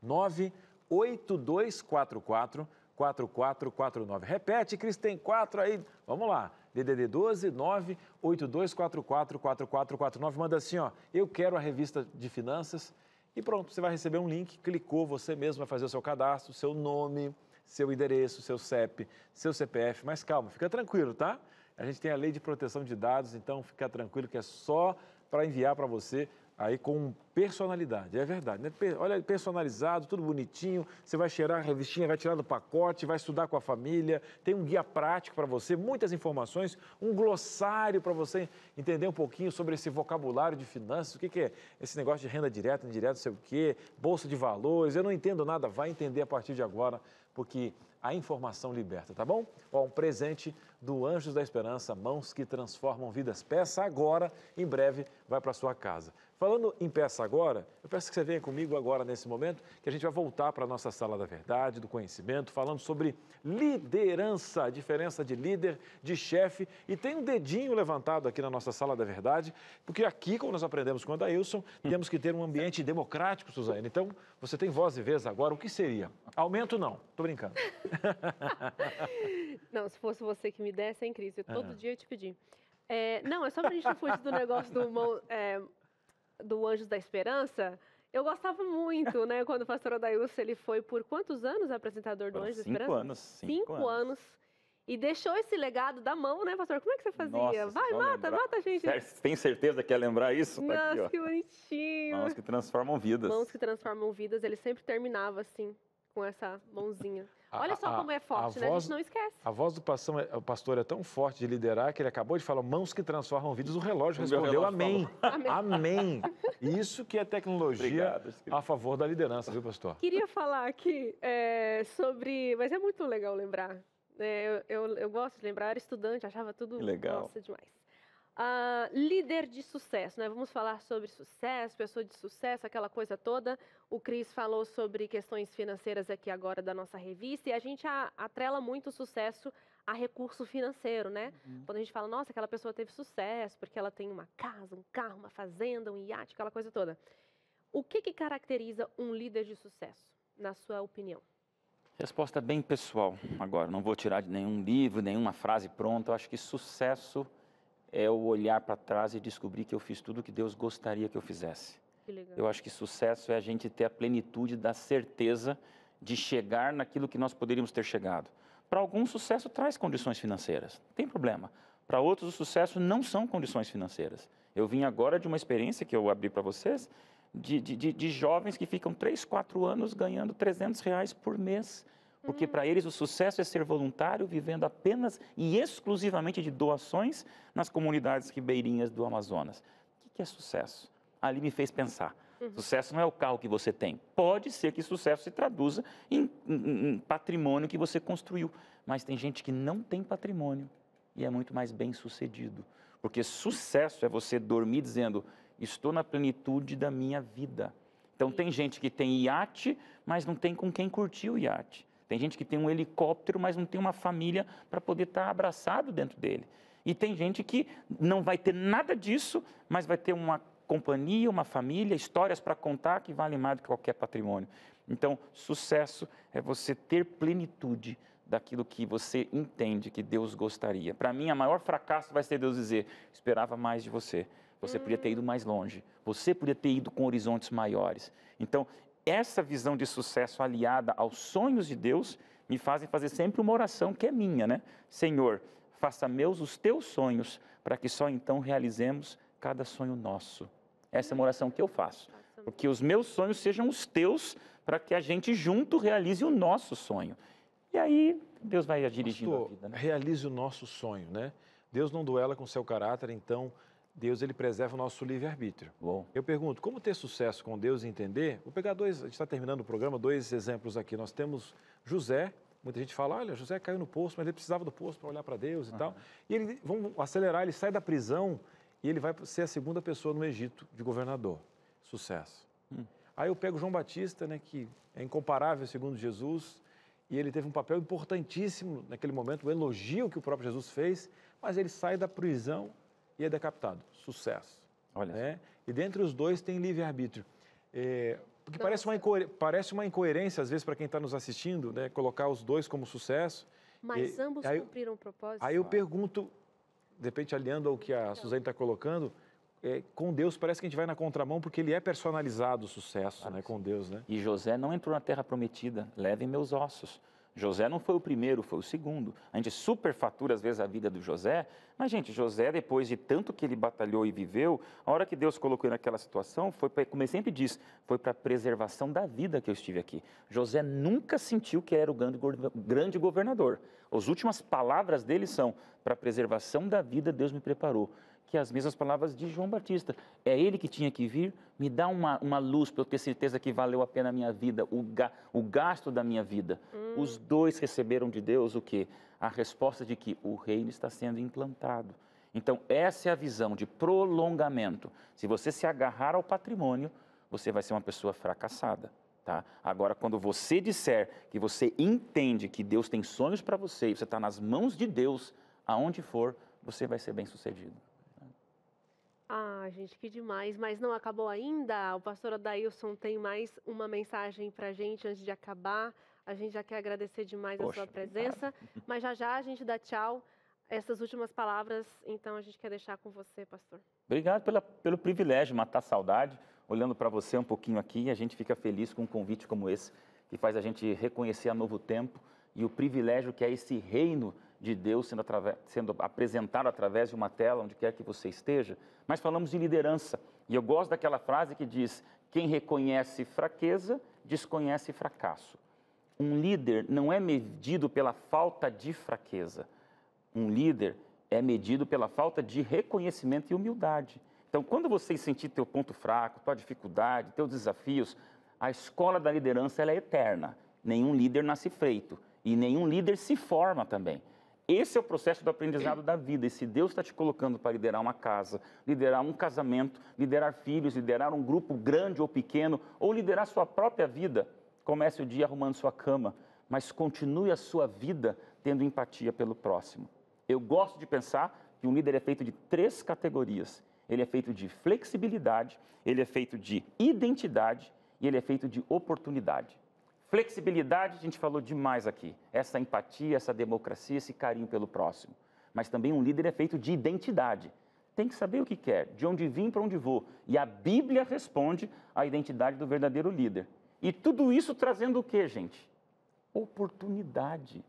98244 4449. Repete, Cris, tem quatro aí. Vamos lá. DDD 12 98244 4449. Manda assim, ó. Eu quero a revista de finanças. E pronto, você vai receber um link. Clicou, você mesmo vai fazer o seu cadastro, seu nome, seu endereço, seu CEP, seu CPF. Mas calma, fica tranquilo, tá? A gente tem a lei de proteção de dados, então fica tranquilo que é só para enviar para você aí com personalidade. É verdade, né? Olha, personalizado, tudo bonitinho. Você vai cheirar a revistinha, vai tirar do pacote, vai estudar com a família. Tem um guia prático para você, muitas informações, um glossário para você entender um pouquinho sobre esse vocabulário de finanças, o que, que é esse negócio de renda direta, indireta, não sei o quê, bolsa de valores. Eu não entendo nada, vai entender a partir de agora, porque a informação liberta, tá bom? Ó, um presente do Anjos da Esperança, mãos que transformam vidas. Peça agora, em breve vai para sua casa. Falando em peça agora, eu peço que você venha comigo agora nesse momento, que a gente vai voltar para a nossa sala da verdade, do conhecimento, falando sobre liderança, diferença de líder, de chefe. E tem um dedinho levantado aqui na nossa sala da verdade, porque aqui, como nós aprendemos com o Adailson, hum. temos que ter um ambiente democrático, Suzane. Então, você tem voz e vez agora, o que seria? Aumento não, tô brincando. (laughs) Não, se fosse você que me desse, hein, Cris? Eu, todo é. dia eu te pedi. É, não, é só para a gente não fugir do negócio do mão, é, do Anjos da Esperança, eu gostava muito, né? (laughs) Quando o pastor Adailson, ele foi por quantos anos apresentador do Anjos da Esperança? Anos, cinco, cinco anos. Cinco anos. E deixou esse legado da mão, né, pastor? Como é que você fazia? Nossa, Vai, mata, lembrar. mata a gente. Tem certeza que ia lembrar isso? Tá Nossa, que bonitinho. Mãos que transformam vidas. Mãos que transformam vidas. Ele sempre terminava assim, com essa mãozinha. Olha só a, como é forte, né? a né? Voz, a gente não esquece. A voz do pastor, é, pastor é tão forte de liderar que ele acabou de falar: mãos que transformam vidas. O relógio respondeu: amém. amém. (laughs) Isso que é tecnologia Obrigado, a favor da liderança, viu, pastor? Queria falar aqui é, sobre. Mas é muito legal lembrar. É, eu, eu, eu, gosto de lembrar, era estudante, achava tudo legal. Nossa, demais. Uh, líder de sucesso, né? Vamos falar sobre sucesso, pessoa de sucesso, aquela coisa toda. O Cris falou sobre questões financeiras aqui agora da nossa revista e a gente a, atrela muito o sucesso a recurso financeiro, né? Uhum. Quando a gente fala, nossa, aquela pessoa teve sucesso porque ela tem uma casa, um carro, uma fazenda, um iate, aquela coisa toda. O que, que caracteriza um líder de sucesso, na sua opinião? Resposta bem pessoal agora. Não vou tirar de nenhum livro, nenhuma frase pronta. Eu acho que sucesso é o olhar para trás e descobrir que eu fiz tudo o que Deus gostaria que eu fizesse. Que eu acho que sucesso é a gente ter a plenitude da certeza de chegar naquilo que nós poderíamos ter chegado. Para alguns, sucesso traz condições financeiras, não tem problema. Para outros, o sucesso não são condições financeiras. Eu vim agora de uma experiência que eu abri para vocês, de, de, de, de jovens que ficam 3, 4 anos ganhando 300 reais por mês porque uhum. para eles o sucesso é ser voluntário, vivendo apenas e exclusivamente de doações nas comunidades ribeirinhas do Amazonas. O que é sucesso? Ali me fez pensar. Uhum. Sucesso não é o carro que você tem. Pode ser que sucesso se traduza em, em, em patrimônio que você construiu, mas tem gente que não tem patrimônio e é muito mais bem sucedido. Porque sucesso é você dormir dizendo: estou na plenitude da minha vida. Então, tem gente que tem iate, mas não tem com quem curtir o iate. Tem gente que tem um helicóptero, mas não tem uma família para poder estar tá abraçado dentro dele. E tem gente que não vai ter nada disso, mas vai ter uma companhia, uma família, histórias para contar que valem mais do que qualquer patrimônio. Então, sucesso é você ter plenitude daquilo que você entende que Deus gostaria. Para mim, a maior fracasso vai ser Deus dizer: esperava mais de você. Você podia ter ido mais longe. Você podia ter ido com horizontes maiores. Então, essa visão de sucesso aliada aos sonhos de Deus me fazem fazer sempre uma oração que é minha, né? Senhor, faça meus os teus sonhos para que só então realizemos cada sonho nosso. Essa é uma oração que eu faço. Porque os meus sonhos sejam os teus para que a gente junto realize o nosso sonho. E aí Deus vai dirigindo Pastor, a vida, né? Realize o nosso sonho, né? Deus não duela com seu caráter, então Deus ele preserva o nosso livre-arbítrio. Bom. Eu pergunto, como ter sucesso com Deus e entender? Vou pegar dois, a gente está terminando o programa, dois exemplos aqui. Nós temos José, muita gente fala, olha, José caiu no poço, mas ele precisava do poço para olhar para Deus e uhum. tal. E ele, vamos acelerar, ele sai da prisão e ele vai ser a segunda pessoa no Egito de governador. Sucesso. Hum. Aí eu pego João Batista, né, que é incomparável segundo Jesus, e ele teve um papel importantíssimo naquele momento, o elogio que o próprio Jesus fez, mas ele sai da prisão e é decapitado. Sucesso. Olha. Né? E dentre os dois tem livre-arbítrio. É, porque então parece uma, parece uma incoerência, às vezes, para quem está nos assistindo, né? colocar os dois como sucesso. Mas e... ambos aí, cumpriram o um propósito. Aí eu pergunto, de repente, aliando ao que a então. Suzane está colocando, é, com Deus parece que a gente vai na contramão porque ele é personalizado o sucesso, claro. né, com Deus, né? E José não entrou na terra prometida, levem meus ossos. José não foi o primeiro, foi o segundo. A gente superfatura às vezes a vida do José, mas gente, José depois de tanto que ele batalhou e viveu, a hora que Deus colocou ele naquela situação foi, pra, como ele sempre diz, foi para a preservação da vida que eu estive aqui. José nunca sentiu que era o grande, grande governador. As últimas palavras dele são: para a preservação da vida Deus me preparou que as mesmas palavras de João Batista. É ele que tinha que vir, me dá uma, uma luz para eu ter certeza que valeu a pena a minha vida, o, ga, o gasto da minha vida. Hum. Os dois receberam de Deus o quê? A resposta de que o reino está sendo implantado. Então, essa é a visão de prolongamento. Se você se agarrar ao patrimônio, você vai ser uma pessoa fracassada. Tá? Agora, quando você disser que você entende que Deus tem sonhos para você e você está nas mãos de Deus, aonde for, você vai ser bem sucedido. Ah, gente, que demais. Mas não acabou ainda. O pastor Adailson tem mais uma mensagem para a gente antes de acabar. A gente já quer agradecer demais Poxa, a sua presença. Cara. Mas já já a gente dá tchau. Essas últimas palavras, então, a gente quer deixar com você, pastor. Obrigado pela, pelo privilégio matar saudade. Olhando para você um pouquinho aqui, a gente fica feliz com um convite como esse, que faz a gente reconhecer a novo tempo e o privilégio que é esse reino de Deus sendo, através, sendo apresentado através de uma tela, onde quer que você esteja, mas falamos de liderança. E eu gosto daquela frase que diz: quem reconhece fraqueza, desconhece fracasso. Um líder não é medido pela falta de fraqueza. Um líder é medido pela falta de reconhecimento e humildade. Então, quando você sentir teu ponto fraco, tua dificuldade, teus desafios, a escola da liderança ela é eterna. Nenhum líder nasce feito e nenhum líder se forma também. Esse é o processo do aprendizado da vida. E se Deus está te colocando para liderar uma casa, liderar um casamento, liderar filhos, liderar um grupo grande ou pequeno, ou liderar sua própria vida, comece o dia arrumando sua cama, mas continue a sua vida tendo empatia pelo próximo. Eu gosto de pensar que um líder é feito de três categorias: ele é feito de flexibilidade, ele é feito de identidade e ele é feito de oportunidade. Flexibilidade, a gente falou demais aqui. Essa empatia, essa democracia, esse carinho pelo próximo. Mas também um líder é feito de identidade. Tem que saber o que quer, de onde vim, para onde vou. E a Bíblia responde à identidade do verdadeiro líder. E tudo isso trazendo o quê, gente? Oportunidade.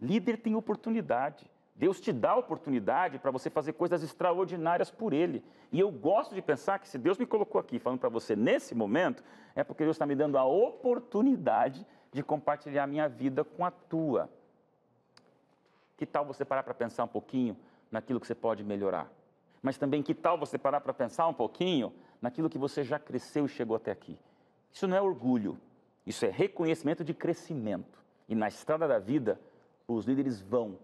Líder tem oportunidade. Deus te dá a oportunidade para você fazer coisas extraordinárias por Ele. E eu gosto de pensar que se Deus me colocou aqui falando para você nesse momento, é porque Deus está me dando a oportunidade de compartilhar a minha vida com a tua. Que tal você parar para pensar um pouquinho naquilo que você pode melhorar? Mas também, que tal você parar para pensar um pouquinho naquilo que você já cresceu e chegou até aqui? Isso não é orgulho, isso é reconhecimento de crescimento. E na estrada da vida, os líderes vão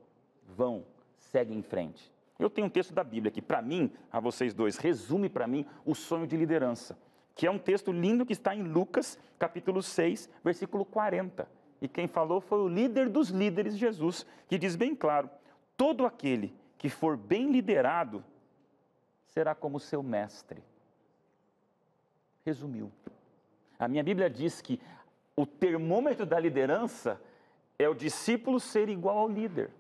vão, segue em frente. Eu tenho um texto da Bíblia que, para mim, a vocês dois, resume para mim o sonho de liderança, que é um texto lindo que está em Lucas, capítulo 6, versículo 40. E quem falou foi o líder dos líderes, Jesus, que diz bem claro: todo aquele que for bem liderado será como seu mestre. Resumiu. A minha Bíblia diz que o termômetro da liderança é o discípulo ser igual ao líder.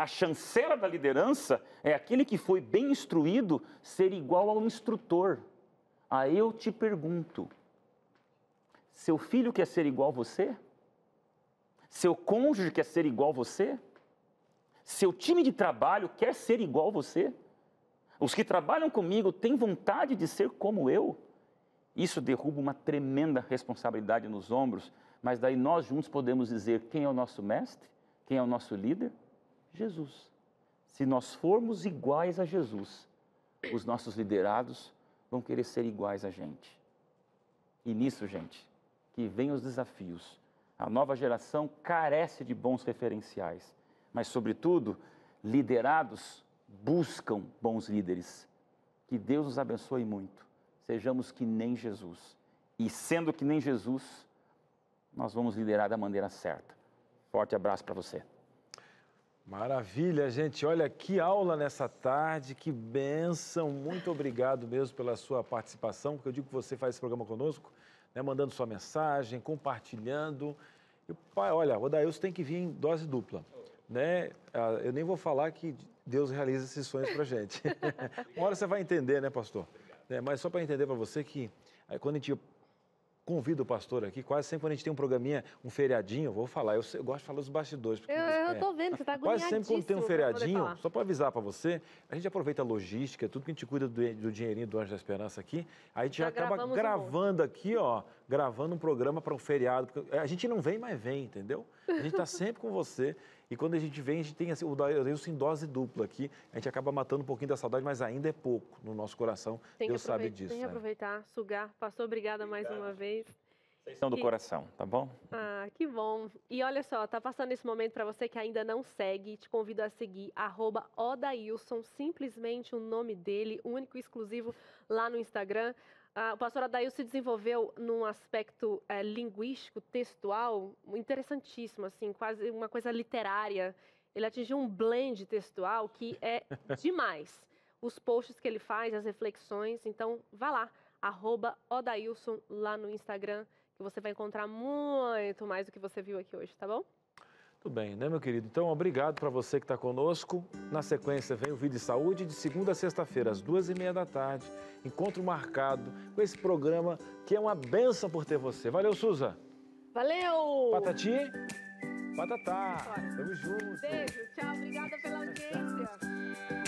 A chancela da liderança é aquele que foi bem instruído ser igual ao instrutor. Aí eu te pergunto: seu filho quer ser igual a você? Seu cônjuge quer ser igual a você? Seu time de trabalho quer ser igual a você? Os que trabalham comigo têm vontade de ser como eu? Isso derruba uma tremenda responsabilidade nos ombros, mas daí nós juntos podemos dizer quem é o nosso mestre, quem é o nosso líder? Jesus. Se nós formos iguais a Jesus, os nossos liderados vão querer ser iguais a gente. E nisso, gente, que vem os desafios. A nova geração carece de bons referenciais, mas, sobretudo, liderados buscam bons líderes. Que Deus nos abençoe muito. Sejamos que nem Jesus. E sendo que nem Jesus, nós vamos liderar da maneira certa. Forte abraço para você. Maravilha, gente. Olha que aula nessa tarde, que benção. Muito obrigado mesmo pela sua participação, porque eu digo que você faz esse programa conosco, né, mandando sua mensagem, compartilhando. E, pai, olha, o Daílson tem que vir em dose dupla. Né? Ah, eu nem vou falar que Deus realiza esses sonhos para gente. (laughs) Uma hora você vai entender, né, pastor? Né, mas só para entender para você que quando a gente convido o pastor aqui, quase sempre quando a gente tem um programinha, um feriadinho, eu vou falar, eu, eu gosto de falar dos bastidores. Eu, eu é, tô vendo, você tá Quase sempre quando tem um feriadinho, só para avisar para você, a gente aproveita a logística, tudo que a gente cuida do, do dinheirinho do Anjo da Esperança aqui, a gente já, já acaba gravando um aqui, ó, gravando um programa para um feriado, porque a gente não vem, mas vem, entendeu? A gente tá sempre com você e quando a gente vem, a gente tem assim, o Dailson em dose dupla aqui, a gente acaba matando um pouquinho da saudade, mas ainda é pouco no nosso coração. Tem Deus sabe disso. Tem que né? aproveitar, sugar. Passou, obrigada Obrigado. mais uma vez. Vocês do coração, tá bom? Ah, que bom. E olha só, tá passando esse momento para você que ainda não segue, te convido a seguir @odailson, simplesmente o nome dele, único e exclusivo lá no Instagram. Ah, o pastor Adail se desenvolveu num aspecto é, linguístico, textual, interessantíssimo, assim, quase uma coisa literária. Ele atingiu um blend textual que é (laughs) demais. Os posts que ele faz, as reflexões, então vá lá, arroba Odailson lá no Instagram, que você vai encontrar muito mais do que você viu aqui hoje, tá bom? Tudo bem, né, meu querido? Então, obrigado para você que está conosco. Na sequência, vem o Vídeo Saúde, de segunda a sexta-feira, às duas e meia da tarde. Encontro marcado com esse programa que é uma benção por ter você. Valeu, Suza! Valeu! Patati, patatá. Tamo junto. Beijo, tchau. Obrigada pela audiência.